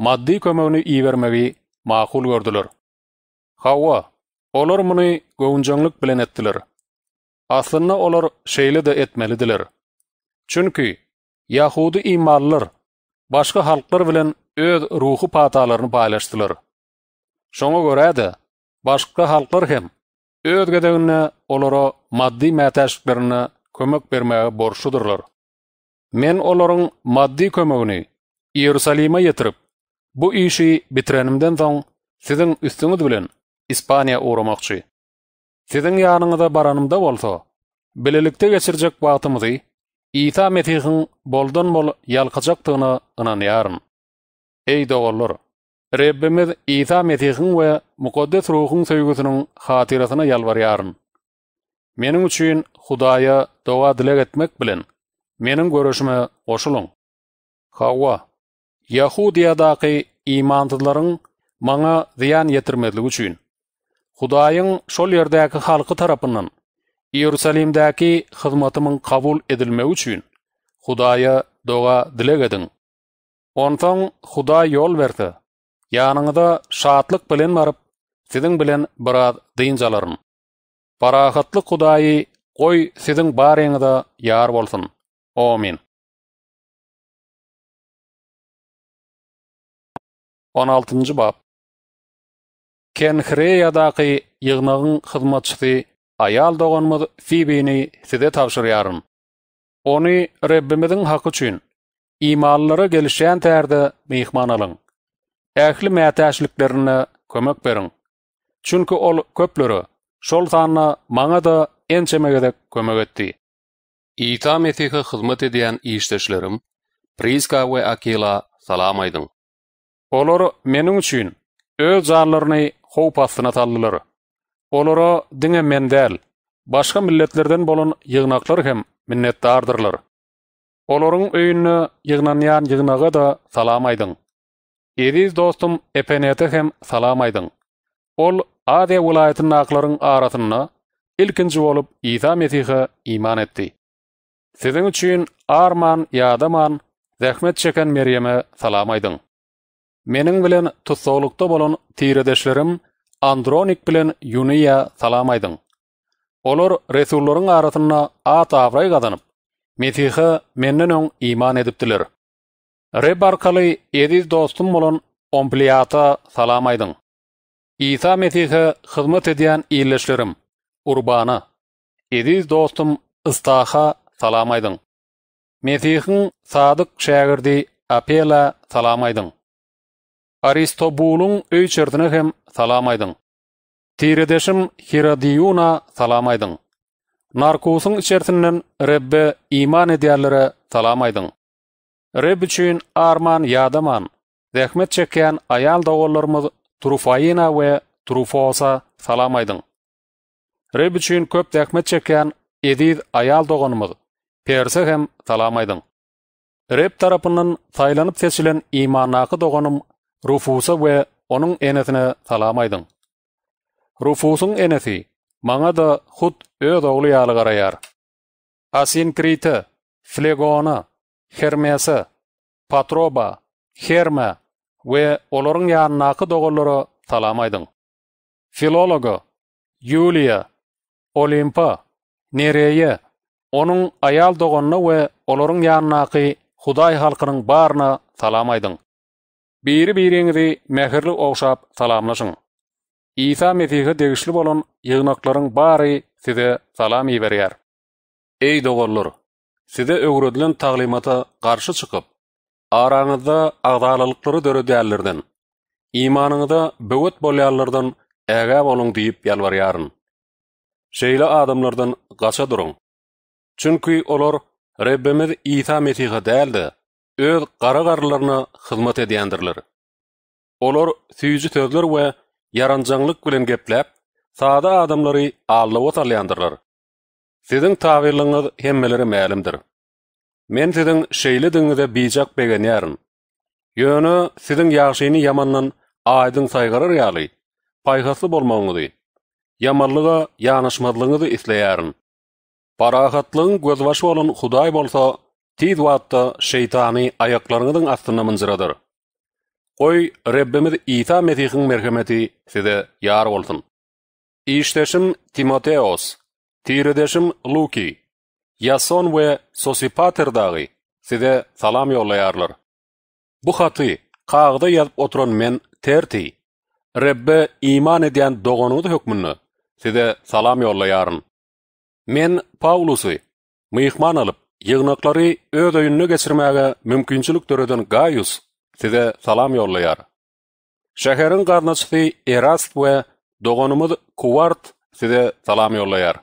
маддий көмөгүн ивермәге макул гордылар. Хава, olar meni gowy jöngöşlük bilen etdiler. Aslyna olar şeýle de etmeli diler. Çünki Yahudi iýmanlar başga halklar bilen öý ruhy patalaryny paýlaşdylar. Şoňa göräde başga halklar hem öý gedegine olara maddi maşgäryny kömek bermäge borçudyrlar. Men olaryň maddi kömegini Ierusalima ýetirip, bu işi bitirenimden soň siziň üstüňizde bilen Испания урамакчы. Сидин яныңыда баранымда болса, белелікті кесіржек бағытымызы, Ита Метихын bol бол ялқачақтығына ынан ярын. Эй доғалыр, Реббимиз Ита Метихын ве Мукаддес Рухын сөйгісінің хатирасына ялвар ярын. Менің үшін Худая доға дилек етмек білін, менің көрішіме ошылын. Хауа, Яхудиядағы имантыларын Худайың шол ердәкі халқы тарапынан Иерусалимдәкі хызматымын қабул edilмеу үшін Худайы доға дилек әдің. Онтың Худай yol берді. Яныңыда шатлық билен барып, сидің билен біраз жаларын. Парахатлы Худайы қой сидің барыңда яр болсын. Омин. 16 Бап Ken Hre yadaqi yığnağın xizmatçısı ayal doğanmı Fibini size tavşıryarım. Onu Rabbimizin haqqı üçün imanlara gelişen tərdə mehman alın. Ähli mətəşliklərinə kömək berin. Çünki ol köplürü şol tanna mağa da ençəməgədə kömək etdi. İta mətəxə xizmət edən işdəşlərim Priska və Akila salam aydın. Olur menin Öz howp astyna tallylar. Olara diňe mendel, başga milletlerden bolan ýygnaklar hem minnetdardyrlar. Olaryň öýüne ýygnanýan ýygnagy da salam aýdyň. Eriz dostum Epenete hem salam Ol Ade vilayetinin aklarının aratına ilkinci olup İsa Mesih'e iman etti. Sizin için Arman, Yadaman, Zehmet çeken Meryem'e salam Менің білен тұсаулықты болын тиірідешілерім Андроник білен Юния саламайдың. Олар ресуллорың арасына ат аврай қазанып, Месихі менің оң иман едіптілер. Реб арқалы едіз достым болын омплията саламайдың. Иса Месихі қызмет едіян иілешілерім, Урбана, едіз достым ұстаха саламайдың. Месихің садық шәғірді Апела саламайдың аристобулуң өй чердіні ғым айдың Тиредешім хирадиуна саламайдың. Наркуусың чертінің рэббі иманы дәрлірі саламайдың. Рэб үчін арман ядаман, зәхмет чеккен аял дауылырмыз труфаина өе саламайдың. Рэб көп зәхмет чеккен едид аял дауылымыз персі ғым айдың Рэб тарапының сайланып сесілін иманақы дауылым Руфусы ве оның әнетіне таламайдың. Руфусың әнеті маңа да худ өз оғлы ялығар аяр. Асинкриті, флегоны, хермесі, патроба, херме ве оларың яннақы доғылыры таламайдың. Филологы, Юлия, Олимпа, Нерейі, оның аял доғынны ве олорың яннақы худай халқының барына таламайдың. Бейрі бейреңіде мәхірлі оғшап саламнышың. Иса Месихі дегішілі болын иғынақларың бары сізі салам ебәріяр. Эй доғырлыр, сізі өңірілін тағлиматы қаршы шықып, араңызды ағдалылықтыры дөрі дәлірден, Иманыңды бөгіт болярлырдын әға болың дейіп елбәріярын. Шейлі адамлардан қаша дұрың. чүнки олар Реббіміз Иса дәлді. öz qarlarına hyzmat edýändirler. Olar süýji sözler we yaranjanlyk bilen gepläp, sada adamlary allaw otalýandyrlar. Sizin tawirliňiz hemmeleri mälimdir. Men sizin şeýle diňizde bijak begenýärin. Ýöne sizin ýagşyny ýamandan aýdyň saýgarar ýaly. Paýhasy bolmagyňyzy. Ýamanlyga ýanaşmadlygyňyzy isleýärin. Parahatlygyň gözbaşy bolan Hudaý bolsa, tid wagtda şeytani ayaklaryňyň astyna mynjyradyr. Oý Rebbimiz Isa Mesihiň merhemeti size ýar bolsun. Iştäşim Timoteos, tiredeşim Luki, Yason we Sosipater dagy size salam ýollaýarlar. Bu haty kağıda yazıp oturan men terti. Rebbe iman edýän dogonuňyň hökmünü size salam ýollaýaryn. Men Paulusy, myhman alyp, yığınakları öz öyünnü geçirməgə mümkünçülük dörüdən qayus sizə salam yollayar. Şəhərin qarnaçıfi erast və doğunumuz kuvart sizə salam yollayar.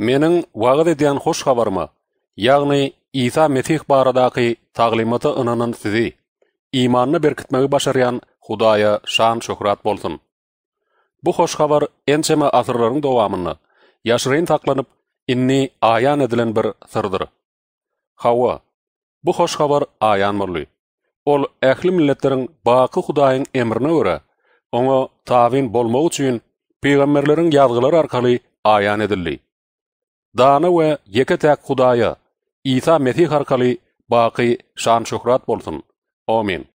Mənin vağıd ediyən xoş xabarımı, yağını İsa Mesih baradaqı tağlimatı ınanın sizi, imanını berkitməgi başarayan xudaya şan şöhrat bolsun. Bu xoş xabar ençəmə asırların doğamını, yaşırayın taqlanıp inni ayan edilen bir sırdır. Hawa bu hoş habar ayan Ol ähli milletlerin baqı hudaýyň emrine öre, oňa tavin bolmagy üçin peýgamberleriň ýazgylary arkaly ayan edilli. Dana we yeke tek hudaýa Isa Mesih arkaly baqy şan şöhrat bolsun. Amin.